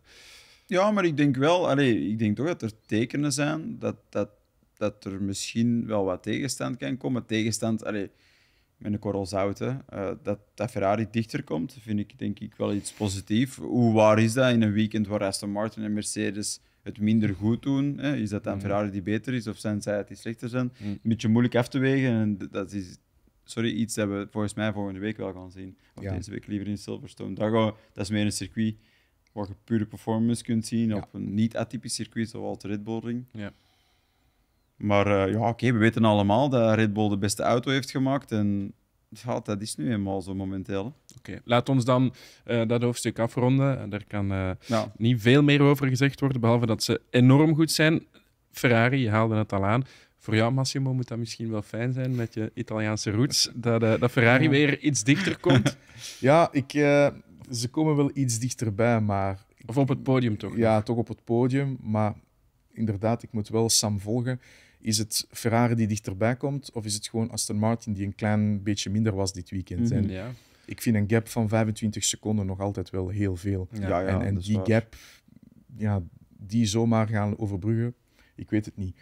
Ja, maar ik denk wel, allee, ik denk toch dat er tekenen zijn dat, dat, dat er misschien wel wat tegenstand kan komen. Tegenstand, allee, met een korrel zout, eh, dat, Ferrari dichter komt, vind ik denk ik wel iets positiefs. Hoe waar is dat in een weekend waar Aston Martin en Mercedes het minder goed doen. Hè? Is dat aan mm. Ferrari die beter is of zijn zij het die slechter zijn? Mm. Een beetje moeilijk af te wegen. En dat is sorry, iets dat we volgens mij volgende week wel gaan zien. Of deze week liever in Silverstone. Dat, dat is meer een circuit waar je pure performance kunt zien op een niet-atypisch circuit zoals de Red Bull Ring. Ja. Maar eh, ja, oké, we weten allemaal dat Red Bull de beste auto heeft gemaakt. En dat is nu eenmaal zo momenteel. Oké, okay. laat ons dan eh, dat hoofdstuk afronden. Daar kan eh, niet veel meer over gezegd worden, behalve dat ze enorm goed zijn. Ferrari, je haalde het al aan. Voor jou, Massimo, moet dat misschien wel fijn zijn met je Italiaanse roots, dat, eh, dat Ferrari weer iets dichter komt. ja, ik, ze komen wel iets dichterbij, maar... Of op het podium toch? Ja, toch op het podium, maar inderdaad, ik moet wel Sam volgen. Is het Ferrari die dichterbij komt of is het gewoon Aston Martin die een klein beetje minder was dit weekend? Mhm. en, ja. Ik vind een gap van 25 seconden nog altijd wel heel veel. Ja, ja, en, die gap, ja, die zomaar gaan overbruggen, ik weet het niet.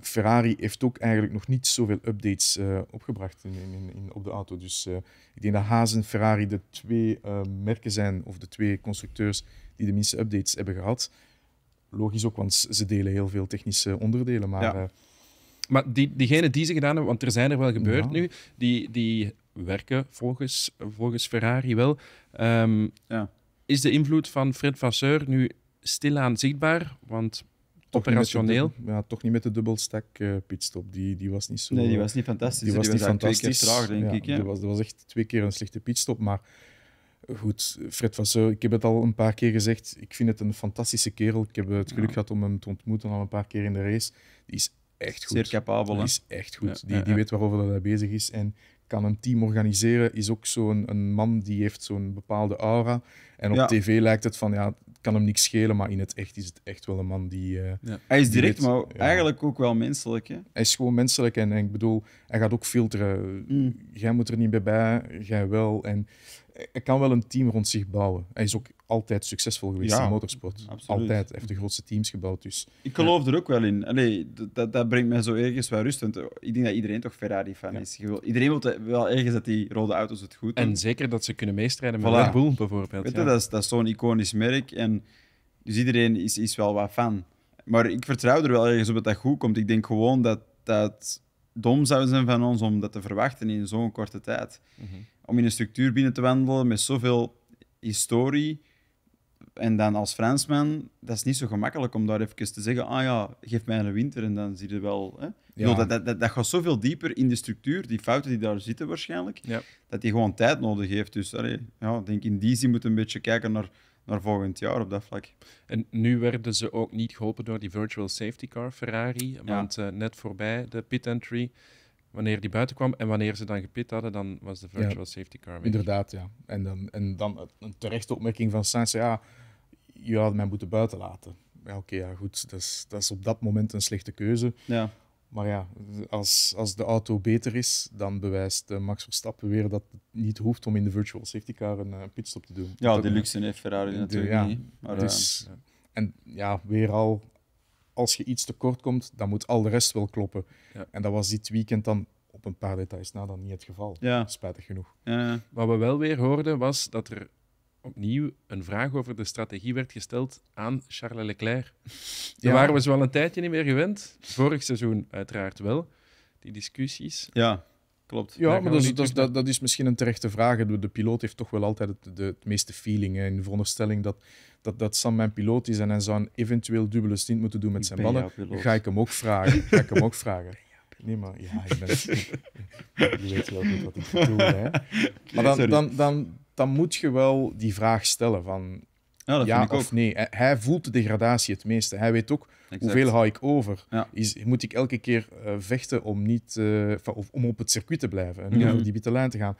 Ferrari heeft ook eigenlijk nog niet zoveel updates eh, opgebracht in, in, op de auto. Dus eh, ik denk dat Haas en Ferrari de twee eh, merken zijn, of de twee constructeurs, die de minste updates hebben gehad. Logisch ook, want ze delen heel veel technische onderdelen. Maar maar die, diegenen die ze gedaan hebben, want er zijn er wel gebeurd nu, die, die werken volgens, volgens Ferrari wel. Ehm, ja. Is de invloed van Fred Vasseur nu stilaan zichtbaar? Want operationeel. ja, toch niet met de dubbelstack uh, eh, pitstop. Die, die was niet zo. Nee, die was niet fantastisch. Die, was, niet fantastisch. Twee keer traag, denk ik. was, dat was echt twee keer een slechte pitstop. Maar goed, Fred Vasseur, ik heb het al een paar keer gezegd. Ik vind het een fantastische kerel. Ik heb het geluk gehad om hem te ontmoeten al een paar keer in de race. Die is echt goed. Zeer capabel. Die is echt goed. die, die weet waarover dat hij bezig is. En kan een team organiseren, is ook zo'n een man die heeft zo'n bepaalde aura. En op tv lijkt het van, ja, kan hem niks schelen, maar in het echt is het echt wel een man die... Eh, hij is direct, maar eigenlijk ook wel menselijk. Hè? Hij is gewoon menselijk en, en ik bedoel, hij gaat ook filteren. Mm. Jij moet er niet bij bij, jij wel. En hij kan wel een team rond zich bouwen. Hij is ook altijd succesvol geweest in motorsport. Altijd. heeft de grootste teams gebouwd. Dus. Ik geloof er ook wel in. dat, dat brengt mij zo ergens wel rust. Want ik denk dat iedereen toch Ferrari-fan is. iedereen wil wel ergens dat die rode auto's het goed doen. En zeker dat ze kunnen meestrijden met Boel Red Bull bijvoorbeeld. Weet je, dat is, dat zo'n iconisch merk. En dus iedereen is, is wel wat fan. Maar ik vertrouw er wel ergens op dat dat goed komt. Ik denk gewoon dat dat dom zou zijn van ons om dat te verwachten in zo'n korte tijd. Mhm. Om in een structuur binnen te wandelen met zoveel historie en dan als Fransman, dat is niet zo gemakkelijk om daar even te zeggen: ah ja, geef mij een winter en dan zie je wel. Hè? dat, dat, dat, gaat zoveel dieper in de structuur, die fouten die daar zitten waarschijnlijk, dat die gewoon tijd nodig heeft. Dus allee, ja, denk in die zin moet een beetje kijken naar, naar volgend jaar op dat vlak. En nu werden ze ook niet geholpen door die virtual safety car Ferrari, want eh, net voorbij de pit entry wanneer die buiten kwam. En wanneer ze dan gepit hadden, dan was de virtual safety car weg. Inderdaad, ja. En dan, en dan een terechte opmerking van Sainz, ja, je had mij moeten buiten laten. Ja, oké, ja, goed. Dat is, dat is op dat moment een slechte keuze. Ja. Maar ja, als, als de auto beter is, dan bewijst eh, Max Verstappen weer dat het niet hoeft om in de virtual safety car een eh, pitstop te doen. Ja, de luxe heeft Ferrari natuurlijk niet. Maar, dus- eh, en ja, weer al als je iets tekort komt, dan moet al de rest wel kloppen. En dat was dit weekend dan op een paar details na dan niet het geval. Spijtig genoeg. Ja. Wat we wel weer hoorden was dat er opnieuw een vraag over de strategie werd gesteld aan Charles Leclerc. Daar waren we zo al een tijdje niet meer gewend. Vorig seizoen uiteraard wel, die discussies. Ja klopt. Ja, maar dus, dat, dat, is misschien een terechte vraag. De, piloot heeft toch wel altijd het, de, meeste feeling. Hè, in de veronderstelling dat, dat, dat Sam mijn piloot is en hij zou een eventueel dubbele stint moeten doen met zijn ballen, ga ik hem ook vragen. Ga ik hem ook vragen. Nee, maar ja, ik ben... je weet wel goed wat ik doen Hè. Maar dan, dan, dan, dan moet je wel die vraag stellen van ja, ik of ook. nee. Hij voelt de degradatie het meeste. Hij weet ook hoeveel hou ik over. Is, moet ik elke keer eh, vechten om, niet, uh, of, om op het circuit te blijven en over die witte lijn te gaan?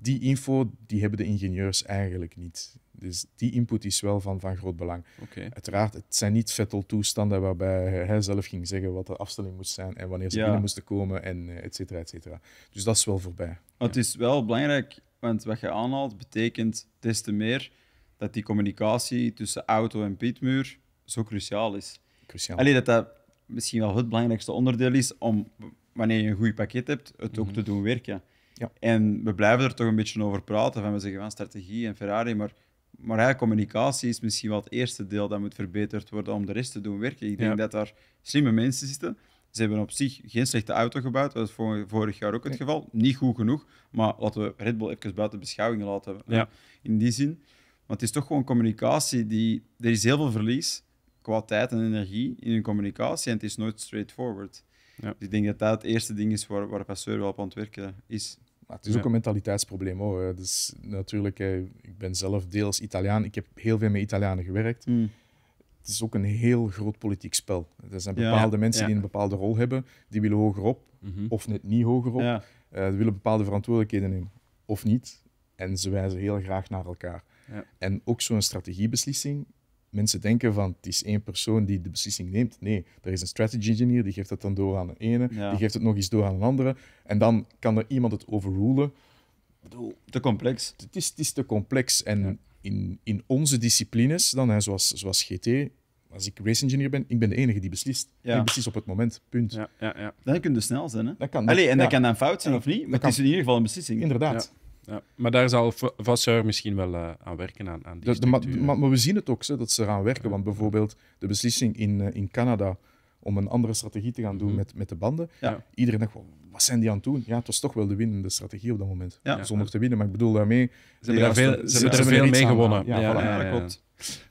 Die info die hebben de ingenieurs eigenlijk niet. Dus die input is wel van, van groot belang. Okay. Uiteraard, het zijn niet Vettel-toestanden waarbij hij zelf ging zeggen wat de afstelling moest zijn en wanneer ze binnen moesten komen, en eh, et cetera, et cetera. Dus dat is wel voorbij. Het is wel belangrijk, want wat je aanhaalt betekent des te meer dat die communicatie tussen auto en pitmuur zo cruciaal is. Cruciaal. dat dat misschien wel het belangrijkste onderdeel is om, wanneer je een goed pakket hebt, het ook te mhm. doen werken. Ja. En we blijven er toch een beetje over praten. Van we zeggen van strategie en Ferrari, maar, maar ja, communicatie is misschien wel het eerste deel dat moet verbeterd worden om de rest te doen werken. Ik denk dat daar slimme mensen zitten. Ze hebben op zich geen slechte auto gebouwd. Dat was vorig jaar ook het geval. Niet goed genoeg, maar laten we Red Bull even buiten beschouwing laten. In die zin. Want het is toch gewoon communicatie die. Er is heel veel verlies qua tijd en energie in hun communicatie en het is nooit straightforward. Ja. Dus ik denk dat dat het eerste ding is waar, waar Passeur wel op aan het werken is. Maar het is ook een mentaliteitsprobleem hoor. Dus natuurlijk, eh, ik ben zelf deels Italiaan. Ik heb heel veel met Italianen gewerkt. Hmm. Het is ook een heel groot politiek spel. Er zijn bepaalde mensen die een bepaalde rol hebben, die willen hogerop mm of net niet hogerop. op. Eh, die willen bepaalde verantwoordelijkheden nemen of niet. En ze wijzen heel graag naar elkaar. En ook zo'n strategiebeslissing. Mensen denken van het is één persoon die de beslissing neemt. Nee, er is een strategy engineer, die geeft dat dan door aan de ene, die geeft het nog eens door aan een andere. En dan kan er iemand het overrulen. Bedoel, te complex. Het is, het is te complex. En in, in onze disciplines, dan, hè, zoals, zoals GT, als ik race engineer ben, ik ben de enige die beslist. Ja. Ik beslis op het moment, punt. Ja, ja, ja. Dan kun je dus snel zijn. Hè? Dat kan, Allee, en dat kan dan fout zijn of niet, maar het is in ieder geval een beslissing. Inderdaad. Ja, maar daar zal Vasseur misschien wel eh, aan werken. Aan, aan die de, maar, we zien het ook, zo, dat ze eraan werken. Want bijvoorbeeld de beslissing in, eh, in Canada om een andere strategie te gaan doen mhm. met, met de banden. Ja. Iedereen dacht, wat zijn die aan het doen? Ja, het was toch wel de winnende strategie op dat moment. Zonder te winnen, maar ik bedoel daarmee... Ze hebben, ze hebben er veel mee gewonnen. Ja, klopt.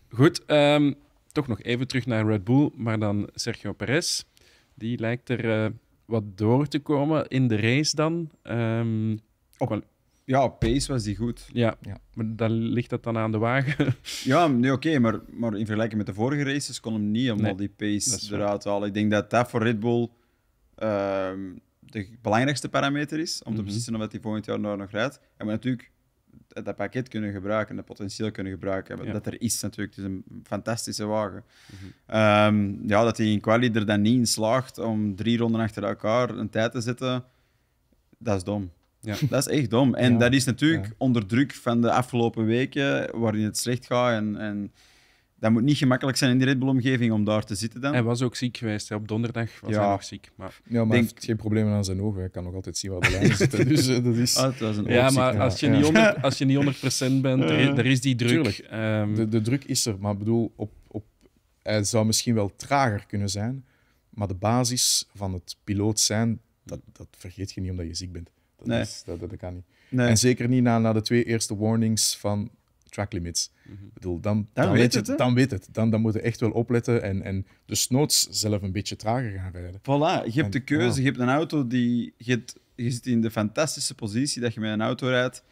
Goed, ehm, toch nog even terug naar Red Bull, maar dan Sergio Perez. Die lijkt er eh, wat door te komen in de race dan. Um, op, ja, pace was die goed. Ja, ja. maar dan ligt dat dan aan de wagen. ja, nee, oké, maar, maar in vergelijking met de vorige races kon hem niet helemaal nee, die pace eruit halen. Ik denk dat dat voor Red Bull ehm, de belangrijkste parameter is, om te mhm. beslissen of wat of hij volgend jaar nou nog rijdt. En we natuurlijk dat pakket kunnen gebruiken, dat potentieel kunnen gebruiken. Ja. Dat er is natuurlijk, het is een fantastische wagen. Mhm. Ehm, ja, dat hij in quali er dan niet in slaagt om drie ronden achter elkaar een tijd te zetten, dat is dom. Ja. Dat is echt dom. En dat is natuurlijk onder druk van de afgelopen weken, waarin het slecht gaat. En, en dat moet niet gemakkelijk zijn in die Red Bull-omgeving om daar te zitten dan. Hij was ook ziek geweest. Op donderdag was hij nog ziek. Maar... Ja, maar hij heeft geen problemen aan zijn ogen. Hij kan nog altijd zien waar de lijnen zitten. Dus eh, dat is... Oh, was een ja, maar als je, niet 100, als je niet 100% bent, er is die druk. Um... De, de, druk is er, maar bedoel, op, op, hij zou misschien wel trager kunnen zijn, maar de basis van het piloot zijn, dat, dat vergeet je niet omdat je ziek bent. Dat, nee. Dus dat, dat, kan niet. En zeker niet na, na de twee eerste warnings van track limits. Mhm. Ik bedoel, dan, dan, weet het, dan weet het. Dan, dan moet je echt wel opletten en, en dus noods zelf een beetje trager gaan rijden. Voilà, je hebt de keuze. Je hebt een auto die... Je, je zit in de fantastische positie dat je met een auto rijdt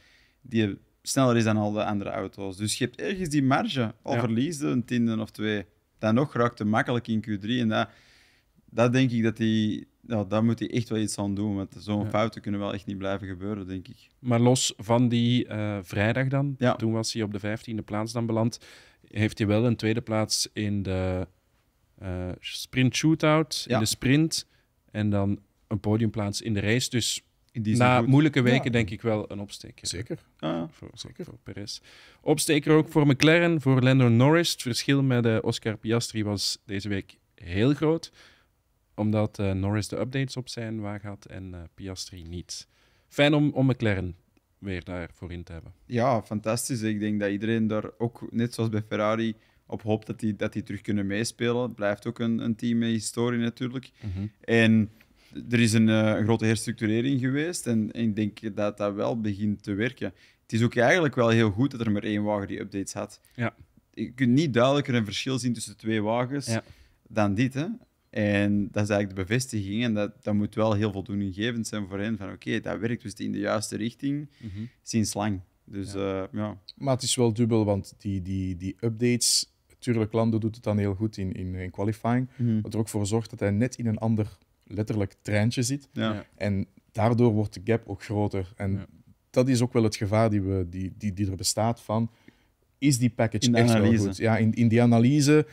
die sneller is dan al de andere auto's. Dus je hebt ergens die marge. Al ja. je een tiende of twee. Dan nog raakt makkelijk in Q3. En dat, dat denk ik dat die, ja, daar moet hij echt wel iets aan doen. Want zo'n fouten kunnen wel echt niet blijven gebeuren, denk ik. Maar los van die eh, vrijdag dan, toen was hij op de 15e plaats dan beland, heeft hij wel een tweede plaats in de eh, sprint shootout, in de sprint en dan een podiumplaats in de race. Dus na moeilijke weken denk ik wel een opsteker. Zeker. Ah. voor, Zeker. Voor Perez. Opsteker ook voor McLaren, voor Lando Norris. Het verschil met uh, Oscar Piastri was deze week heel groot omdat eh, Norris de updates op zijn wagen had en eh, Piastri niet. Fijn om, om McLaren weer daarvoor in te hebben. Ja, fantastisch. Ik denk dat iedereen daar ook, net zoals bij Ferrari, op hoopt dat die, dat die terug kunnen meespelen. Het blijft ook een, een team met historie natuurlijk. Mhm. En er is een, eh, grote herstructurering geweest en, ik denk dat dat wel begint te werken. Het is ook eigenlijk wel heel goed dat er maar één wagen die updates had. Ja. Je kunt niet duidelijker een verschil zien tussen twee wagens dan dit. Hè? En dat is eigenlijk de bevestiging. En dat, dat moet wel heel voldoeninggevend zijn voor hen. Van oké, dat werkt dus in de juiste richting mm -hmm. sinds lang. Dus, ja. Eh, ja. Maar het is wel dubbel, want die, die, die updates... Natuurlijk, Lando doet het dan heel goed in, in, in qualifying. Mhm. Wat er ook voor zorgt dat hij net in een ander, letterlijk, treintje zit. Ja. En daardoor wordt de gap ook groter. En dat is ook wel het gevaar die, we, die, die, die er bestaat van... Is die package echt wel goed? Ja, in, in die analyse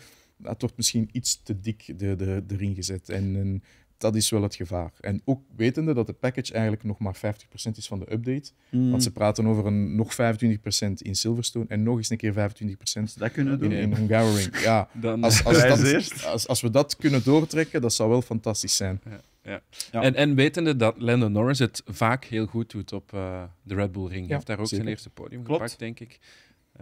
dat wordt misschien iets te dik de, de, erin gezet. En, en, dat is wel het gevaar. En ook wetende dat de package eigenlijk nog maar 50% is van de update. Hmm. Want ze praten over een, nog 25% in Silverstone en nog eens een keer 25% dat kunnen we doen. in Hungaroring. Ja, als, als, als, we dat kunnen doortrekken, dat zou wel fantastisch zijn. Ja. Ja. En, en wetende dat Lando Norris het vaak heel goed doet op eh, de Red Bull Ring. ja, heeft daar ook zijn eerste podium gepakt, denk ik.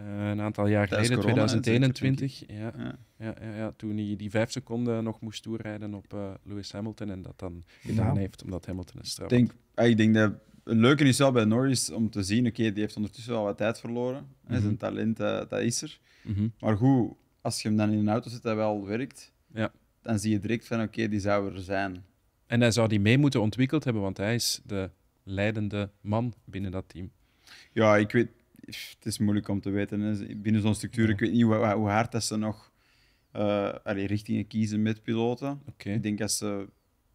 Eh, een aantal jaar geleden, 2021. Ja. Ja. ja. Ja. toen hij die vijf seconden nog moest toerijden op eh, Lewis Hamilton en dat dan gedaan heeft, omdat Hamilton een straf denk, ah, Ik denk dat het leuke is wel bij Norris om te zien, oké, die heeft ondertussen al wat tijd verloren. Mm -hmm. Zijn talent, eh, dat is er. Mhm. Maar goed, als je hem dan in een auto zit dat wel werkt, ja. dan zie je direct van, oké, die zou er zijn. En hij zou die mee moeten ontwikkeld hebben, want hij is de leidende man binnen dat team. Ja, ik weet, het is moeilijk om te weten. Binnen zo'n structuur, ik weet niet hoe, hard dat ze nog eh, richtingen kiezen met piloten. Ik denk dat ze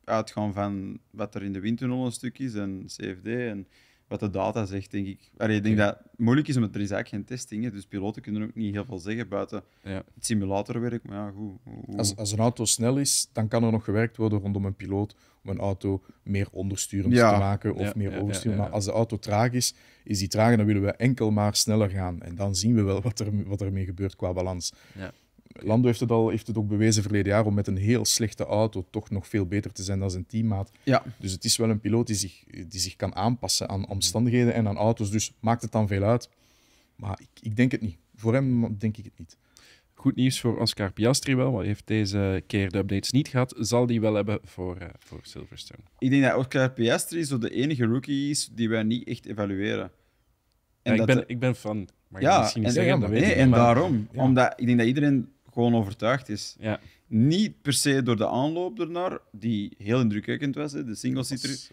uitgaan van wat er in de windtunnel een stuk is en CFD. En wat de data zegt, denk ik. Allee, ik denk dat het moeilijk is, omdat er is eigenlijk geen testing Dus piloten kunnen ook niet heel veel zeggen buiten het simulatorwerk. Maar ja, goed. Als, als, een auto snel is, dan kan er nog gewerkt worden rondom een piloot om een auto meer ondersturend te maken of meer oversturend. Maar als de auto traag is, is die traag en dan willen we enkel maar sneller gaan. En dan zien we wel wat er, wat er gebeurt qua balans. Lando heeft het, al, heeft het ook bewezen verleden jaar om met een heel slechte auto toch nog veel beter te zijn dan zijn teammaat. Ja. Dus het is wel een piloot die zich, die zich kan aanpassen aan omstandigheden en aan auto's. Dus maakt het dan veel uit. Maar ik, ik denk het niet. Voor hem denk ik het niet. Goed nieuws voor Oscar Piastri wel, want heeft deze keer de updates niet gehad. Zal die wel hebben voor, eh, voor Silverstone? Ik denk dat Oscar Piastri zo de enige rookie is die wij niet echt evalueren. En dat ik, ben, de... ik ben fan. Maar ja, en, zeggen, ja, nee, en daarom. Omdat ik denk dat iedereen gewoon overtuigd is. Ja. Niet per se door de aanloop ernaar, die heel indrukwekkend was. Hè. De single ziet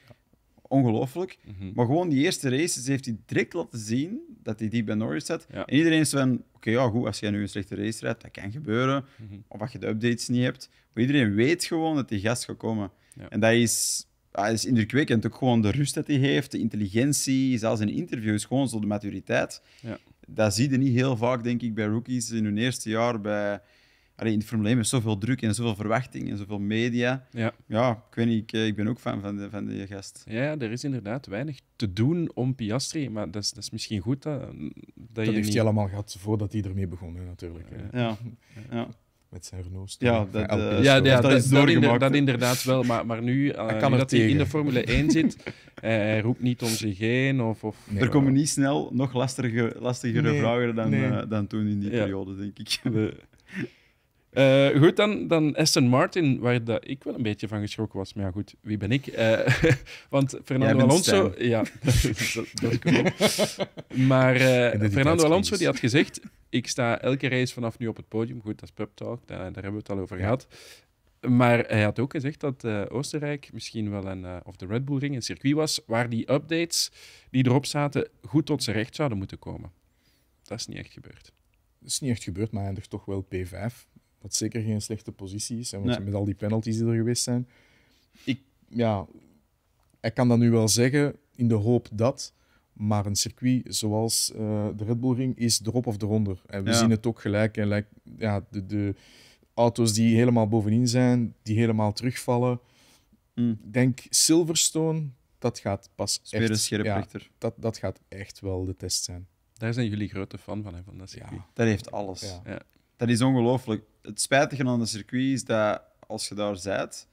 ongelooflijk. Mhm. Maar gewoon die eerste races heeft hij direct laten zien dat hij die bij Norris zat. En iedereen is van, oké, ja, goed, als jij nu een slechte race rijdt, dat kan gebeuren. Mhm. Of als je de updates niet hebt. Maar iedereen weet gewoon dat die gast gaat komen. En dat is, ah, is indrukwekkend. Ook gewoon de rust dat hij heeft, de intelligentie, zelfs in interviews, gewoon zo de maturiteit. Ja dat zie je niet heel vaak, denk ik, bij rookies in hun eerste jaar. Bij, allee, in het Formule 1 met zoveel druk en zoveel verwachting en zoveel media. Ja, ja ik weet niet, ik, eh, ik ben ook fan van, de, van die gast. Ja, er is inderdaad weinig te doen om Piastri, maar dat is, dat is misschien goed dat, dat, dat je heeft hij allemaal gehad voordat hij ermee begon, natuurlijk. Hè. Ja. ja met zijn Renault. Ja, dat, eh, ja, dat, is doorgemaakt. Dat, inderdaad wel, maar, maar nu, eh, kan dat hij in de Formule 1 zit, eh, hij roept niet om zich heen. Of, of... er komen niet snel nog lastigere vrouwen dan, dan toen in die periode, denk ik. Eh, goed, dan, dan Aston Martin, waar dat ik wel een beetje van geschrokken was. Maar ja, goed, wie ben ik? Eh, want Fernando Alonso... Ja, dat, is Maar eh, Fernando Alonso die had gezegd, ik sta elke race vanaf nu op het podium. Goed, dat is pep talk, daar, hebben we het al over gehad. Maar hij had ook gezegd dat Oostenrijk misschien wel een, of de Red Bull Ring een circuit was waar die updates die erop zaten goed tot zijn recht zouden moeten komen. Dat is niet echt gebeurd. Dat is niet echt gebeurd, maar hij eindigt toch wel P5 wat zeker geen slechte positie is. En Met al die penalties die er geweest zijn. Ik, ja, ik kan dat nu wel zeggen in de hoop dat. Maar een circuit zoals eh, de Red Bull Ring is erop of eronder. En we zien het ook gelijk. En ja, de, de, auto's die helemaal bovenin zijn, die helemaal terugvallen. Mm. Denk Silverstone, dat gaat pas echt... Ja, dat, dat gaat echt wel de test zijn. Daar zijn jullie grote fan van, van dat circuit. Ja. Dat heeft alles. Ja. Dat is ongelooflijk het spijtige aan de circuit is dat als je daar zit,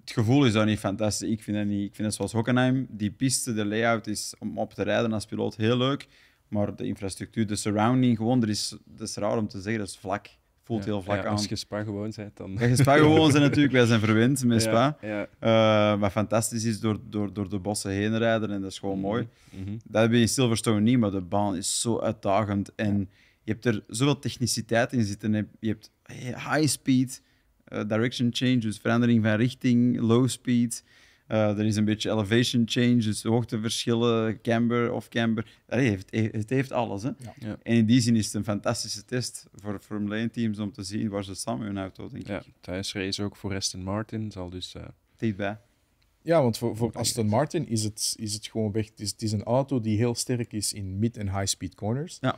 het gevoel is dan niet fantastisch. Ik vind dat niet. Ik vind het zoals Hockenheim. Die piste, de layout is om op te rijden als piloot heel leuk. Maar de infrastructuur, de surrounding, gewoon, er is, dat is raar om te zeggen, dat is vlak. Voelt heel vlak aan. Als je Spa gewoon bent, dan. Als je Spa gewoon bent, natuurlijk, wij zijn verwend met Spa. maar eh, fantastisch is door, door, door de bossen heen rijden en dat is gewoon mhm, mooi. Mhm. Dat heb je in Silverstone niet, maar de baan is zo uitdagend. En je hebt er zoveel techniciteit in zitten. Je hebt high speed, eh, direction change, dus verandering van richting, low speed. Uh, er is een beetje elevation change, dus hoogteverschillen, camber of camber. Dat het, heeft, het heeft alles. Hè? En in die zin is het een fantastische test voor Formule 1 teams om te zien waar ze samen hun auto, denk ja, ik. ook voor Aston Martin zal dus... Uh... Ja, want voor, voor Aston Martin is het, is het gewoon weg. Het is, is een auto die heel sterk is in mid- en high-speed corners. Ja.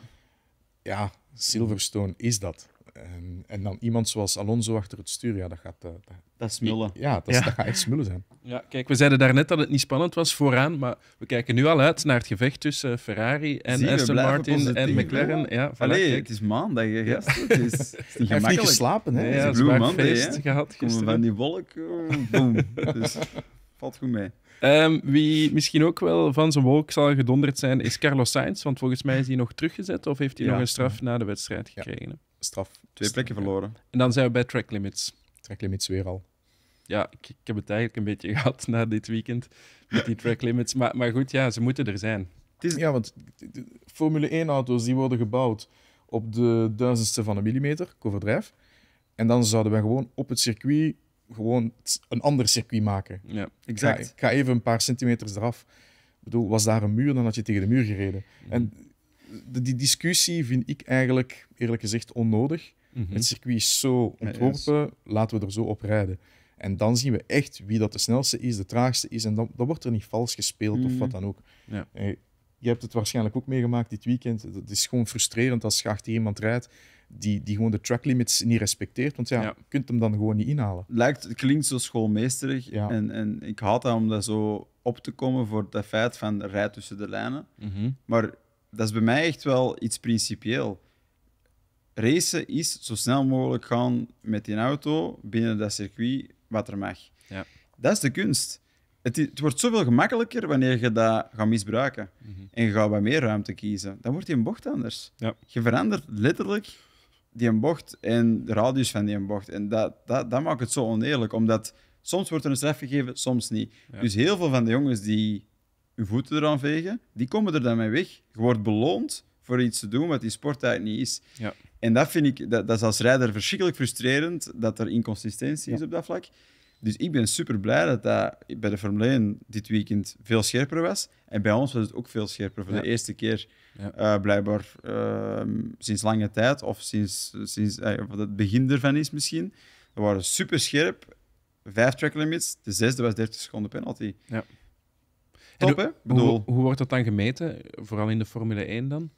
ja, Silverstone is dat. En, ehm, en, dan iemand zoals Alonso achter het stuur, ja, dat gaat... Eh, dat, Ja, dat, gaat echt smullen zijn. Ja, kijk, we zeiden daarnet dat het niet spannend was vooraan, maar we kijken nu al uit naar het gevecht tussen Ferrari en Aston Martin en McLaren. Ja, voilà, Allee, het is maandag, hè, gast. Het is, niet Hij geslapen, hè. Nee, ja, het gehad gisteren. Van die wolk, oh, boom. Dus valt goed mee. Ehm, wie misschien ook wel van zijn wolk zal gedonderd zijn, is Carlos Sainz. Want volgens mij is hij nog teruggezet of heeft hij nog een straf na de wedstrijd gekregen. Straf. Twee plekken verloren. En dan zijn we bij track limits. Track limits weer al. Ja, ik, ik heb het eigenlijk een beetje gehad na dit weekend met die track limits. Maar, maar goed, ja, ze moeten er zijn. Het is... Ja, want Formule 1-auto's die worden gebouwd op de duizendste van een millimeter, ik En dan zouden we gewoon op het circuit gewoon een ander circuit maken. Ja, exact. Ga, ik ga even een paar centimeters eraf. Ik bedoel, was daar een muur, dan had je tegen de muur gereden. Mhm. En die discussie vind ik eigenlijk, eerlijk gezegd, onnodig. Mhm. Het circuit is zo ontworpen, laten we er zo op rijden. En dan zien we echt wie dat de snelste is, de traagste is. En dan, dan wordt er niet vals gespeeld of wat mhm. dan ook. Ja. Eh, je hebt het waarschijnlijk ook meegemaakt dit weekend. Het is gewoon frustrerend als je achter iemand rijdt die, die gewoon de track limits niet respecteert. Want ja, je kunt hem dan gewoon niet inhalen. Lijkt, klinkt zo schoolmeesterig. En, en ik haat dat om dat zo op te komen voor het feit van rijd tussen de lijnen. Mhm. Maar dat is bij mij echt wel iets principieel. Racen is zo snel mogelijk gaan met die auto binnen dat circuit wat er mag. Ja. Dat is de kunst. Het, het, wordt zoveel gemakkelijker wanneer je dat gaat misbruiken. Mhm. En je gaat wat meer ruimte kiezen. Dan wordt die een bocht anders. Ja. Je verandert letterlijk die een bocht en de radius van die een bocht. En dat, dat, dat maakt het zo oneerlijk, omdat soms wordt er een straf gegeven, soms niet. Dus heel veel van de jongens die je voeten eraan vegen, die komen er dan mee weg. Je wordt beloond voor iets te doen wat die sport eigenlijk niet is. Ja. En dat vind ik, dat, dat, is als rijder verschrikkelijk frustrerend dat er inconsistentie is op dat vlak. Dus ik ben super blij dat dat bij de Formule 1 dit weekend veel scherper was. En bij ons was het ook veel scherper. Voor de eerste keer eh, blijkbaar ehm, sinds lange tijd, of sinds, sinds eh, het begin ervan is misschien. We waren super scherp. Vijf track limits. De zesde was 30 seconden penalty. Ja. Hoe, hoe, wordt dat dan gemeten? Vooral in de Formule 1 dan?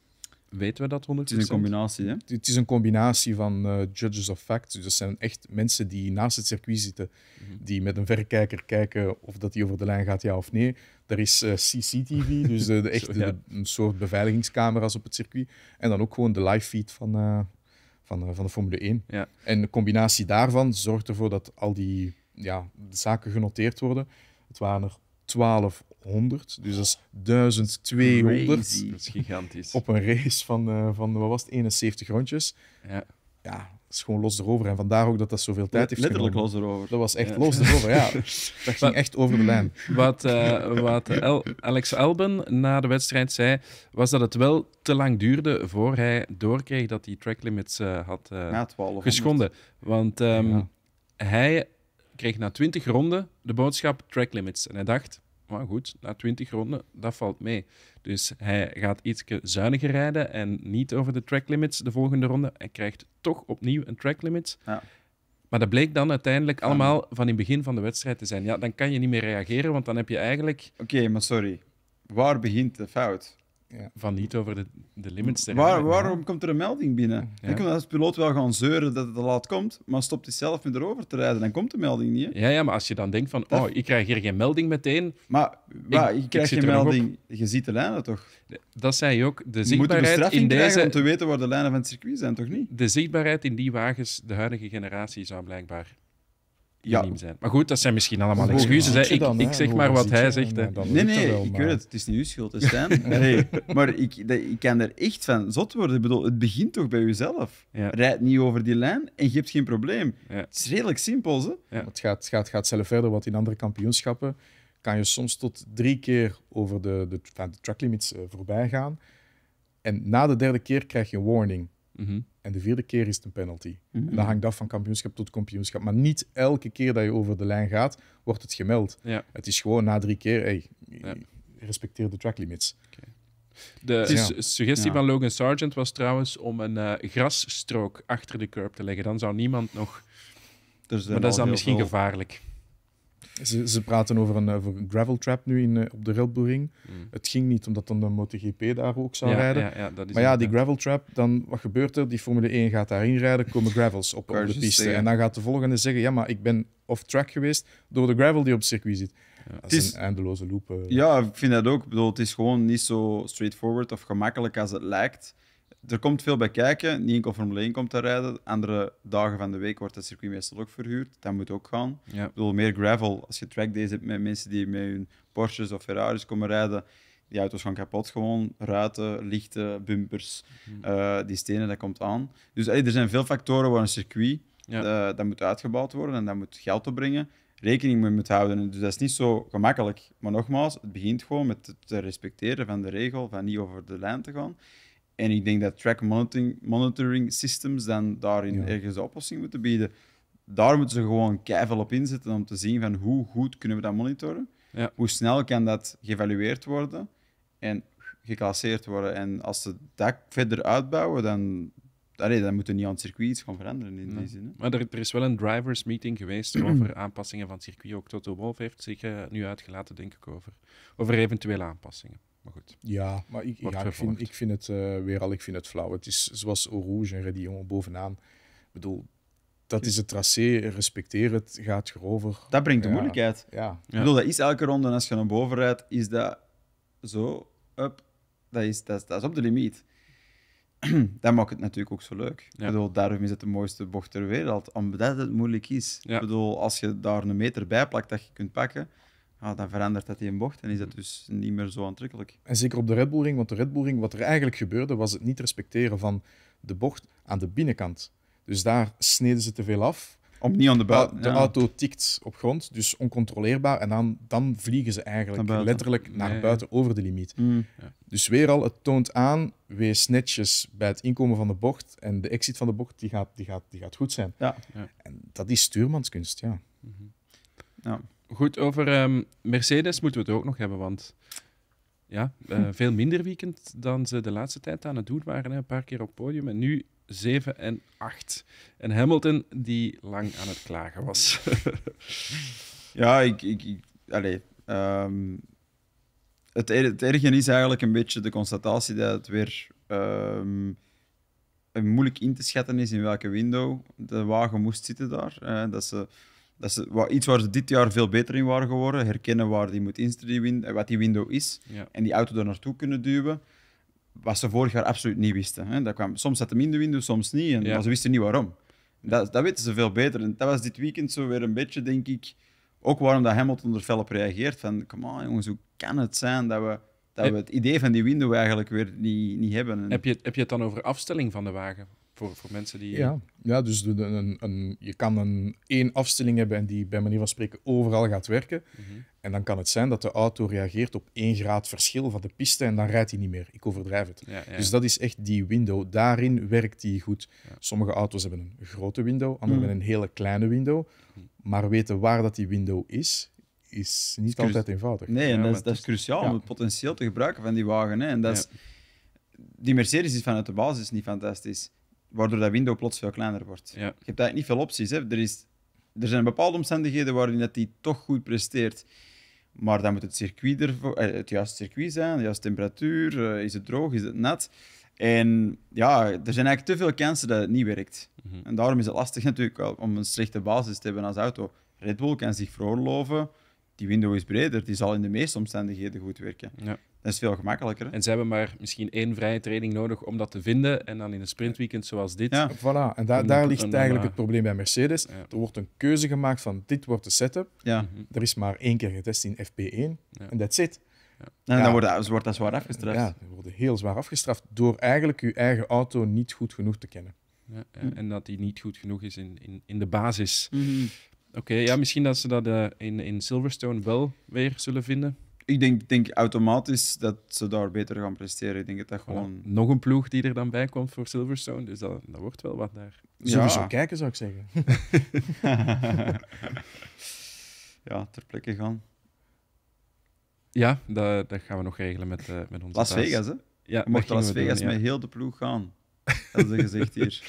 Weten we dat 100%? Het is een combinatie, hè? Het is een combinatie van eh, judges of fact. Dus dat zijn echt mensen die naast het circuit zitten, mhm. die met een verrekijker kijken of dat die over de lijn gaat, ja of nee. Er is eh, CCTV, dus de, een soort beveiligingscamera's op het circuit. En dan ook gewoon de live feed van, eh, van, van de Formule 1. Ja. En de combinatie daarvan zorgt ervoor dat al die ja, zaken genoteerd worden. Het waren er twaalf 100. Dus dat is 1200. Dat is gigantisch. Op een race van, eh, van wat was het, 71 rondjes. Ja. ja, dat is gewoon los erover. En vandaar ook dat dat zoveel tijd heeft Letterlijk genomen. los erover. Dat was echt los erover, ja. Dat ging echt over de lijn. Wat, eh, wat Alex Alben na de wedstrijd zei, was dat het wel te lang duurde voor hij doorkreeg dat hij track limits eh, had uh, geschonden. Want um, ja. hij kreeg na 20 ronden de boodschap track limits En hij dacht, maar goed, na 20 ronden, dat valt mee. Dus hij gaat iets zuiniger rijden en niet over de track limits de volgende ronde. Hij krijgt toch opnieuw een track limit. Ja. Maar dat bleek dan uiteindelijk allemaal van in het begin van de wedstrijd te zijn. Ja, dan kan je niet meer reageren, want dan heb je eigenlijk. Oké, maar sorry. Waar begint de fout? ja. van niet over de, de limits Waarom komt er een melding binnen? Ja. Ik kan als piloot wel gaan zeuren dat het te laat komt, maar stopt hij zelf met erover te rijden, dan komt de melding niet. Ja, ja, maar als je dan denkt van, oh, ik krijg hier geen melding meteen. Maar ik, je krijgt geen melding, je ziet de lijnen toch? Dat zei je ook. De zichtbaarheid in deze... om te weten waar de lijnen van het circuit zijn, toch niet? De zichtbaarheid in die wagens, de huidige generatie, zou blijkbaar ja. Maar goed, dat zijn misschien allemaal excuses. Ik, ik, zeg maar wat hij zegt. Nee, nee, ik weet het. Het is niet uw schuld, zijn. nee, maar ik, ik kan er echt van zot worden. Ik bedoel, het begint toch bij jezelf. Ja. Rijd niet over die lijn en je hebt geen probleem. Het is redelijk simpel. Hè? Het gaat, gaat, gaat zelf verder, want in andere kampioenschappen kan je soms tot drie keer over de, de, de tracklimits eh, voorbij gaan. En na de derde keer krijg je een warning. Mhm. En de vierde keer is het een penalty. Mhm. En dat hangt af van kampioenschap tot kampioenschap. Maar niet elke keer dat je over de lijn gaat, wordt het gemeld. Het is gewoon na drie keer, hey, respecteer de track limits. De dus suggestie van Logan Sargent was trouwens om een eh, grasstrook achter de curb te leggen. Dan zou niemand nog... Dus maar dat is dan misschien gevaarlijk. Ze, ze praten over een, eh, over gravel trap nu in, eh, op de Rilboering. Hmm. Het ging niet, omdat dan de MotoGP daar ook zou rijden. maar ja, die gravel trap, dan, wat gebeurt er? Die Formule 1 gaat daarin rijden, komen gravels op, op de piste. En dan gaat de volgende zeggen, ja, maar ik ben off-track geweest door de gravel die op circuit zit. Dat is, een eindeloze loop. Eh. Ja, ik vind dat ook. bedoel, het is gewoon niet zo straightforward of gemakkelijk als het lijkt er komt veel bij kijken. Niet enkel Formule 1 komt te rijden. Andere dagen van de week wordt het circuit meestal ook verhuurd. Dat moet ook gaan. Ik bedoel, meer gravel. Als je trackdays hebt met mensen die met hun Porsches of Ferraris komen rijden, die auto's gaan kapot gewoon. Ruiten, lichten, bumpers, mhm. eh, die stenen, dat komt aan. Dus er zijn veel factoren waar een circuit, eh, dat moet uitgebouwd worden en dat moet geld opbrengen. Rekening mee moet houden. Dus dat is niet zo gemakkelijk. Maar nogmaals, het begint gewoon met het respecteren van de regel, van niet over de lijn te gaan. En ik denk dat track monitoring, systems dan daarin ergens een oplossing moeten bieden. Daar moeten ze gewoon keihard op inzetten om te zien van hoe goed kunnen we dat monitoren. Hoe snel kan dat geëvalueerd worden en geclasseerd worden. En als ze dat verder uitbouwen, dan, allee, dan moeten we niet aan het circuit iets gaan veranderen in die zin. Hè? Maar er, is wel een drivers meeting geweest over aanpassingen van het circuit. Ook Toto Wolf heeft zich eh, nu uitgelaten, denk ik, over, over eventuele aanpassingen goed. Ja, maar ik, ik, vind, ik vind het eh, weer al, ik vind het flauw. Het is zoals Rouge en Redillon bovenaan. Ik bedoel, dat is het tracé, respecteer het, gaat erover. Dat brengt de moeilijkheid. Ja. Ik bedoel, dat is elke ronde. Als je naar boven rijdt, is dat zo, up. Dat is, dat, is, dat is op de limiet. dat maakt het natuurlijk ook zo leuk. Ik bedoel, daarom is het de mooiste bocht ter wereld, omdat het moeilijk is. Ik bedoel, als je daar een meter bij plakt dat je kunt pakken, ah, dan verandert dat die een bocht en is dat dus niet meer zo aantrekkelijk. En zeker op de Red Bull Ring, want de Red Bull Ring, wat er eigenlijk gebeurde, was het niet respecteren van de bocht aan de binnenkant. Dus daar sneden ze te veel af. Om, niet aan de buiten. De auto tikt op grond, dus oncontroleerbaar. En dan, dan vliegen ze eigenlijk letterlijk naar buiten over de limiet. Mm. Dus weer al, het toont aan, wees netjes bij het inkomen van de bocht. En de exit van de bocht, die gaat, die gaat, die gaat goed zijn. Ja. En dat is stuurmanskunst, ja. Mm Goed, over ehm, Mercedes moeten we het ook nog hebben, want ja, eh, veel minder weekend dan ze de laatste tijd aan het doen waren. Hè. Een paar keer op podium en nu 7 en 8. En Hamilton die lang aan het klagen was. ja, ik... ik, ehm, het, er, het ergen is eigenlijk een beetje de constatatie dat het weer... Um, moeilijk in te schatten is in welke window de wagen moest zitten daar. dat ze dat is iets waar ze dit jaar veel beter in waren geworden. Herkennen waar die moet instellen, eh, wat die window is. En die auto daar naartoe kunnen duwen. Wat ze vorig jaar absoluut niet wisten. Hè. Dat kwam, soms zat hem in de window, soms niet. En, ze wisten niet waarom. Dat, dat weten ze veel beter. En dat was dit weekend zo weer een beetje, denk ik, ook waarom dat Hamilton er fel op reageert. Van, come on jongens, hoe kan het zijn dat we, dat we het idee van die window eigenlijk weer niet, niet hebben? Heb, je, heb je het dan over afstelling van de wagen? voor, voor mensen die... Ja, ja dus een, je kan een één afstelling hebben en die bij manier van spreken overal gaat werken. Mhm. En dan kan het zijn dat de auto reageert op één graad verschil van de piste en dan rijdt hij niet meer. Ik overdrijf het. Dus dat is echt die window. Daarin werkt die goed. Sommige auto's hebben een grote window, anderen mhm. hebben een hele kleine window. Mhm. Maar weten waar dat die window is, is niet altijd eenvoudig. Nee, en dat, is, dat is cruciaal om het potentieel te gebruiken van die wagen. Hè. En dat is, die Mercedes is vanuit de basis niet fantastisch waardoor dat window plots veel kleiner wordt. Je hebt eigenlijk niet veel opties. Hè? Er, is, er zijn bepaalde omstandigheden waarin dat die toch goed presteert. Maar dan moet het, circuit ervoor, eh, het juiste circuit zijn, de juiste temperatuur, eh, is het droog, is het nat. En ja, er zijn eigenlijk te veel kansen dat het niet werkt. Mhm. En daarom is het lastig natuurlijk om een slechte basis te hebben als auto. Red Bull kan zich veroorloven, die window is breder, die zal in de meeste omstandigheden goed werken. Ja. Dat is veel gemakkelijker. En ze hebben maar misschien één vrije training nodig om dat te vinden. En dan in een sprintweekend zoals dit. Voilà, en daar, ligt eigenlijk eh, het probleem bij Mercedes. Er wordt een keuze gemaakt van dit wordt de setup. Ja. Mhm. Er is maar één keer getest in FP1 en that's it. En nou, dan wordt, wordt dat zwaar afgestraft. Ja, worden wordt heel zwaar afgestraft door eigenlijk je eigen auto niet goed genoeg te kennen. Ja, en hm. dat die niet goed genoeg is in, in, in de basis. Mhm. Oké, ja, misschien dat ze dat eh, in, in Silverstone wel weer zullen vinden ik denk, denk automatisch dat ze daar beter gaan presteren. Ik denk dat gewoon... Nog een ploeg die er dan bij komt voor Silverstone, dus dat, dat wordt wel wat daar. Ja. zo kijken, zou ik zeggen. ja, ter plekke gaan. Ja, dat, dat gaan we nog regelen met, uh, met onze Las Vegas, hè? Ja, mocht Las Vegas met heel de ploeg gaan. Dat is gezegd hier.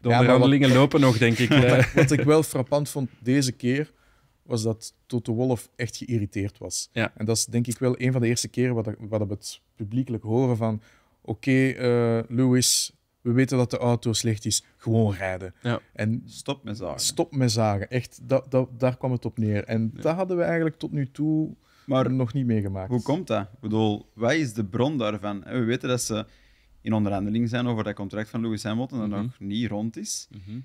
De onderhandelingen lopen nog, denk ik. wat, wat ik wel frappant vond deze keer was dat de Wolf echt geïrriteerd was. Ja. En dat is denk ik wel een van de eerste keren wat, we het publiekelijk horen van oké, okay, eh, Lewis, we weten dat de auto slecht is, gewoon rijden. Ja. En stop met zagen. Stop met zagen, echt, dat, daar kwam het op neer. En dat hadden we eigenlijk tot nu toe maar nog niet meegemaakt. Hoe komt dat? Ik bedoel, wat is de bron daarvan? We weten dat ze in onderhandeling zijn over dat contract van Lewis Hamilton dat mhm. nog niet rond is. Mhm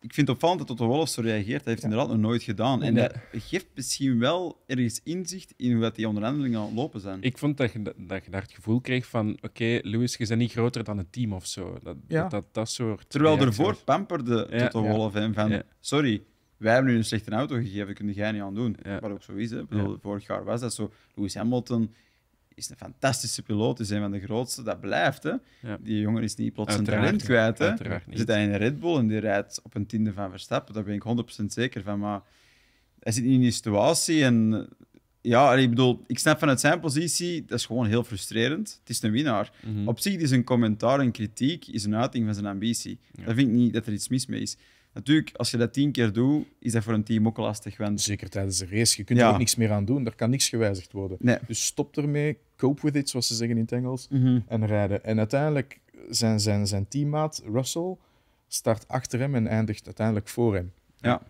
ik vind het opvallend dat Toto Wolff zo reageert. Dat heeft inderdaad nog nooit gedaan. En dat geeft misschien wel ergens inzicht in hoe die onderhandelingen aan het lopen zijn. Ik vond dat je, dat daar het gevoel kreeg van... Oké, Lewis, Louis, je bent niet groter dan het team of zo. Dat, dat, dat, soort... Terwijl ervoor pamperde Toto Wolff hem van... Sorry, wij hebben nu een slechte auto gegeven, kun jij niet aan doen. Wat ook zo is. Hè. Bedoel, vorig jaar was dat zo. Lewis Hamilton is een fantastische piloot, is een van de grootste, dat blijft. Hè? Die jongen is niet plots zijn talent kwijt. Hè? Zit hij in een Red Bull en die rijdt op een tiende van Verstappen, daar ben ik 100% zeker van. Maar hij zit niet in die situatie en ja, ik bedoel, ik snap vanuit zijn positie, dat is gewoon heel frustrerend. Het is een winnaar. Mhm. Op zich is een commentaar en kritiek is een uiting van zijn ambitie. Ja. vind ik niet dat er iets mis mee is. Natuurlijk, als je dat tien keer doet, is dat voor een team ook lastig. Want... Zeker tijdens de race. Je kunt er ook niks meer aan doen. Er kan niks gewijzigd worden. Dus stop ermee, cope with it, zoals ze zeggen in het Engels, mhm. en rijden. En uiteindelijk, zijn, zijn, zijn teammaat Russell start achter hem en eindigt uiteindelijk voor hem. Ja.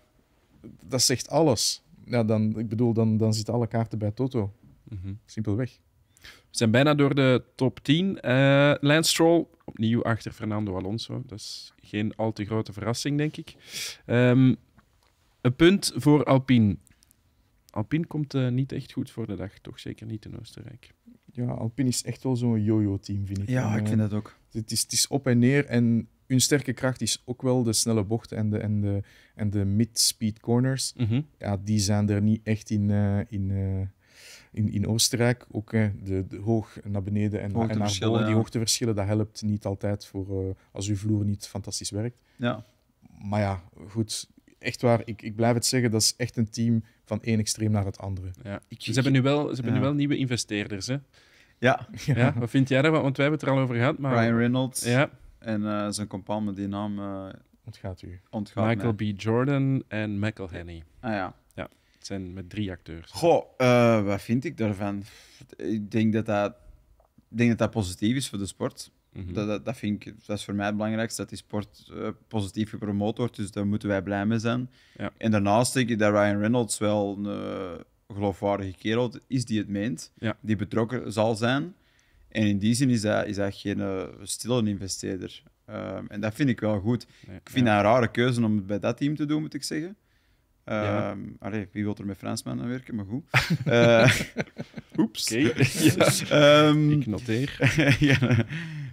Dat zegt alles. Ja, dan, ik bedoel, dan, dan zitten alle kaarten bij Toto. Mhm. Simpelweg. We zijn bijna door de top 10. Uh, eh, Lance Stroll, opnieuw achter Fernando Alonso. Dat is geen al te grote verrassing, denk ik. Ehm, een punt voor Alpine. Alpine komt eh, niet echt goed voor de dag, toch zeker niet in Oostenrijk. Ja, Alpine is echt wel zo'n yo-yo-team, vind ik. Ja, ik eh, vind dat ook. Het is, het is op en neer en hun sterke kracht is ook wel de snelle bochten en de, en de, en de mid-speed corners. Mhm. Ja, die zijn er niet echt in, uh, in, in, in Oostenrijk ook hè, de, de, hoog naar beneden en, en naar boven. Die hoogteverschillen, dat helpt niet altijd voor eh, als uw vloer niet fantastisch werkt. Ja. Maar ja, goed. Echt waar, ik, ik blijf het zeggen, dat is echt een team van één extreem naar het andere. Ja. Dus ze hebben nu wel, ze hebben nu wel nieuwe investeerders, hè? Ja. ja. Wat vind jij daarvan? Want wij hebben het er al over gehad. Maar... Brian Reynolds ja. en eh, zijn compaan met die naam... Eh, ontgaat u. Ontgaat Michael B. Jordan en McElhenney. Ah ja zijn met drie acteurs. Goh, eh, wat vind ik daarvan? Ik denk dat dat, ik denk dat, dat positief is voor de sport. Mhm. dat, dat, dat, vind ik, dat is voor mij het belangrijkste, dat die sport uh, positief gepromoot wordt. Dus daar moeten wij blij mee zijn. En daarnaast denk ik dat Ryan Reynolds wel een eh, geloofwaardige kerel is die het meent, die betrokken zal zijn. En in die zin is hij, is hij geen uh, stille investeerder. Ehm, en dat vind ik wel goed. ik vind dat een rare keuze om het bij dat team te doen, moet ik zeggen. Ehm, allee, wie wil er met Fransman aan werken, maar goed. Uh, oeps. Um, ik noteer.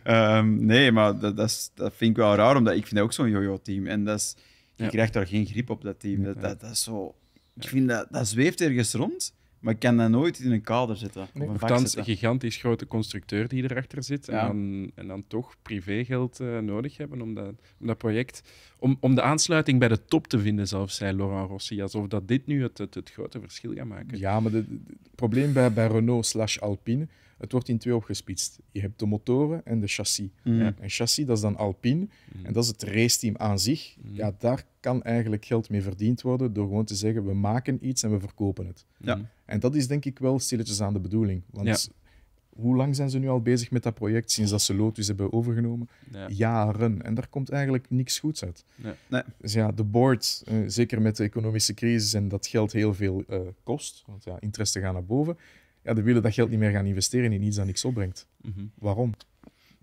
ja, um, nee, maar dat, dat, vind ik wel raar, omdat ik vind dat ook zo'n jojo-team. En dat is, je krijgt daar geen grip op, dat team. Dat, dat, is zo... Ik vind dat, dat zweeft ergens rond. Maar ik kan dat nooit in een kader zitten? Nee. Althans, een gigantisch grote constructeur die erachter zit. En, dan, en, dan, toch privégeld eh, nodig hebben om dat, dat project. Om, om de aansluiting bij de top te vinden, zelfs zei Laurent Rossi. Alsof dat dit nu het, het, grote verschil gaat maken. Ja, maar het probleem bij, bij Renault slash Alpine het wordt in twee opgespitst. Je hebt de motoren en de chassis. Mm. Ja. En chassis, dat is dan Alpine. Mm. En dat is het raceteam aan zich. Mm. Ja, daar kan eigenlijk geld mee verdiend worden door gewoon te zeggen, we maken iets en we verkopen het. Ja. En dat is denk ik wel stilletjes aan de bedoeling. Want hoe lang zijn ze nu al bezig met dat project sinds dat ze Lotus hebben overgenomen? Ja. Jaren. En daar komt eigenlijk niks goeds uit. Nee. Dus ja, de board, eh, zeker met de economische crisis en dat geld heel veel eh, kost, want ja, interesse gaan naar boven, ja, die willen dat geld niet meer gaan investeren in iets dat niks opbrengt. Mhm. Waarom?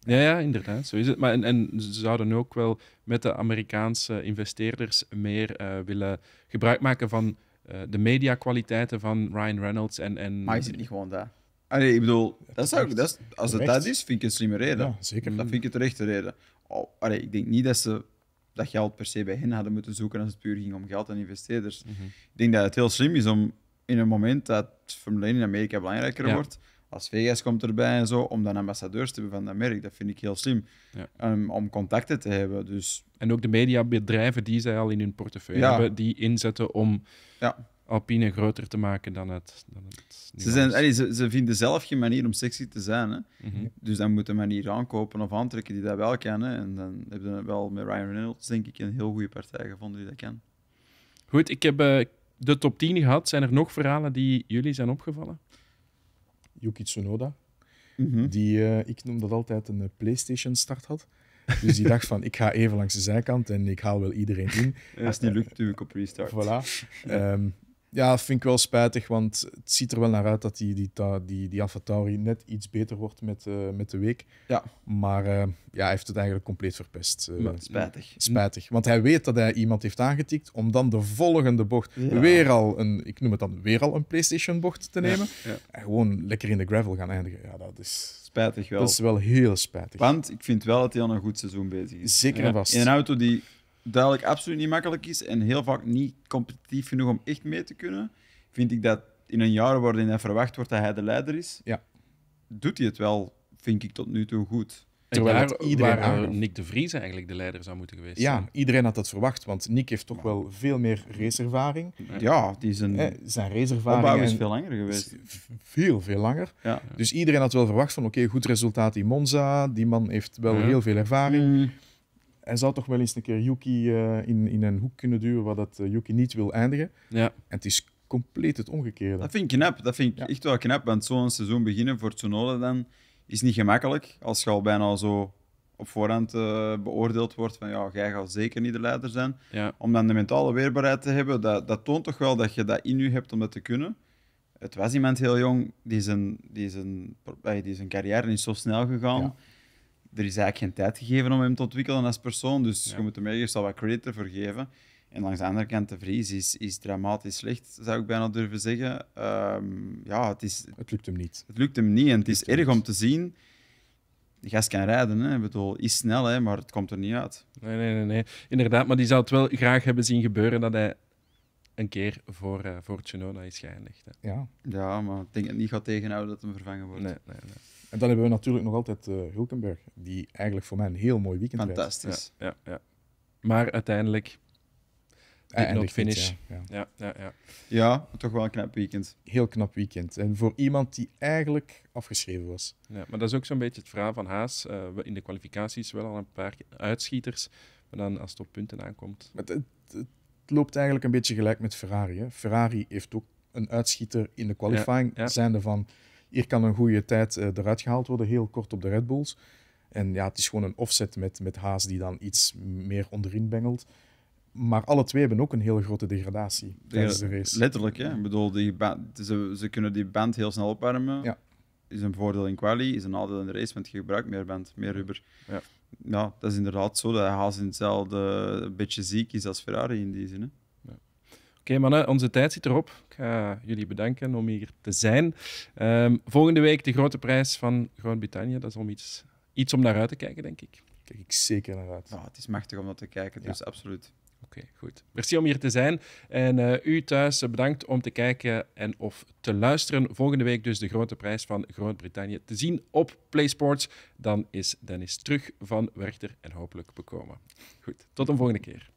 Ja, ja, inderdaad, zo is het. Maar en, en ze zouden ook wel met de Amerikaanse investeerders meer eh, willen gebruik maken van uh, de mediakwaliteiten van Ryan Reynolds. En, en... Maar is het niet gewoon daar? Allee, ah, ik bedoel, dat is dat als het dat is, vind ik een slimme reden. Ja, zeker. Dat vind ik een terechte reden. Oh, allee, ik denk niet dat ze dat geld per se bij hen hadden moeten zoeken als het puur ging om geld en investeerders. Mhm. Ik denk dat het heel slim is om in een moment dat Formule 1 in Amerika belangrijker wordt. Als Vegas komt erbij en zo, om dan ambassadeurs te hebben van dat merk. Dat vind ik heel slim. Ja. Ehm, om contacten te hebben. Dus. En ook de mediabedrijven die zij al in hun portefeuille hebben, die inzetten om Alpine groter te maken dan het. Dan het ze, zijn, ze, vinden zelf geen manier om sexy te zijn. Hè? Mhm. Dus dan moeten een manier aankopen of aantrekken die dat wel kennen. En dan hebben we wel met Ryan Reynolds, denk ik, een heel goede partij gevonden die dat kan. Goed, ik heb. Eh, de top 10 gehad. Zijn er nog verhalen die jullie zijn opgevallen? Yuki Tsunoda. Mhm. Die, uh, ik noem dat altijd een eh, PlayStation-start had. Dus die dacht van, ik ga even langs de zijkant en ik haal wel iedereen in. Als die lukt, doe ik op restart. Voilà. Ehm, ja, vind ik wel spijtig, want het ziet er wel naar uit dat die, die, die, die AlphaTauri net iets beter wordt met, eh, met de week. Ja. Maar eh, ja, hij heeft het eigenlijk compleet verpest. Uh, spijtig. Spijtig, want hij weet dat hij iemand heeft aangetikt om dan de volgende bocht weer al een, ik noem het dan, weer al een PlayStation-bocht te nemen. En gewoon lekker in de gravel gaan eindigen. Ja, dat is... Spijtig wel. Dat is wel heel spijtig. Want ik vind wel dat hij aan een goed seizoen bezig is. Zeker en vast. In een auto die duidelijk absoluut niet makkelijk is en heel vaak niet competitief genoeg om echt mee te kunnen, vind ik dat in een jaar waarin hij verwacht wordt dat hij de leider is, ja. doet hij het wel, vind ik tot nu toe goed. Terwijl iedereen eh, Nick de Vries eigenlijk de leider zou moeten geweest zijn. Ja, iedereen had dat verwacht, want Nick heeft toch wel veel meer raceervaring. Ja, die is een... Eh, zijn raceervaring is veel langer geweest. Veel, veel langer. Ja. Dus iedereen had wel verwacht van, oké, goed resultaat in Monza, die man heeft wel heel veel ervaring. Mm hij zou toch wel eens een keer Yuki eh, in, in een hoek kunnen duwen waar dat, eh, Yuki niet wil eindigen. Ja. En het is compleet het omgekeerde. Dat vind ik knap. Dat vind ik echt wel knap. Want zo'n seizoen beginnen voor Tsunoda dan is niet gemakkelijk. Als je al bijna zo op voorhand eh, beoordeeld wordt van ja, jij gaat zeker niet de leider zijn. Ja. Om dan de mentale weerbaarheid te hebben, dat, dat toont toch wel dat je dat in je hebt om dat te kunnen. Het was iemand heel jong, die zijn, die zijn, die zijn carrière niet zo snel gegaan er is eigenlijk geen tijd gegeven om hem te ontwikkelen als persoon. Dus je moet hem ergens al wat credit ervoor geven. En langs de andere kant, de Vries is, is dramatisch slecht, zou ik bijna durven zeggen. Ehm, ja, het, is, het lukt hem niet. Het lukt hem niet en het, is erg om te zien. De gast kan rijden, hè. bedoel, is snel, hè, maar het komt er niet uit. Nee, nee, nee, nee. Inderdaad, maar die zou het wel graag hebben zien gebeuren dat hij een keer voor, uh, voor is geëindigd. Hè. Ja. ja, maar ik denk het niet gaat tegenhouden dat hem vervangen wordt. Nee, nee, nee. En dan hebben we natuurlijk nog altijd uh, Hulkenberg, die eigenlijk voor mij een heel mooi weekend Fantastisch. Ja, ja, Maar uiteindelijk. de finish. ja, ja. Ja, ja, toch wel een knap weekend. Heel knap weekend. En voor iemand die eigenlijk afgeschreven was. Ja, maar dat is ook zo'n beetje het verhaal van Haas. Uh, we in de kwalificaties wel al een paar uitschieters. Maar dan als het op punten aankomt. het, loopt eigenlijk een beetje gelijk met Ferrari. Ferrari heeft ook een uitschieter in de qualifying. Zijn Zijnde van hier kan een goede tijd eh, eruit gehaald worden, heel kort op de Red Bulls. En ja, het is gewoon een offset met, met Haas die dan iets meer onderin bengelt. Maar alle twee hebben ook een hele grote degradatie tijdens de race. Letterlijk, hè? Ik bedoel, die ze, ze, kunnen die band heel snel opwarmen. Ja. Is een voordeel in quali, is een nadeel in de race, want je gebruikt meer band, meer rubber. Ja. ja, dat is inderdaad zo dat Haas in hetzelfde beetje ziek is als Ferrari in die zin. Hè? Oké, mannen, onze tijd zit erop. Ik ga jullie bedanken om hier te zijn. Ehm, volgende week de grote prijs van Groot-Brittannië. Dat is om iets, iets om naar uit te kijken, denk ik. Kijk ik zeker naar uit. Oh, het is machtig om dat te kijken, dus ja. absoluut. Oké, goed. Merci om hier te zijn. En eh, u thuis, eh, bedankt om te kijken en of te luisteren. Volgende week dus de grote prijs van Groot-Brittannië te zien op PlaySports. Dan is Dennis terug van Werchter en hopelijk bekomen. Goed, tot een volgende keer.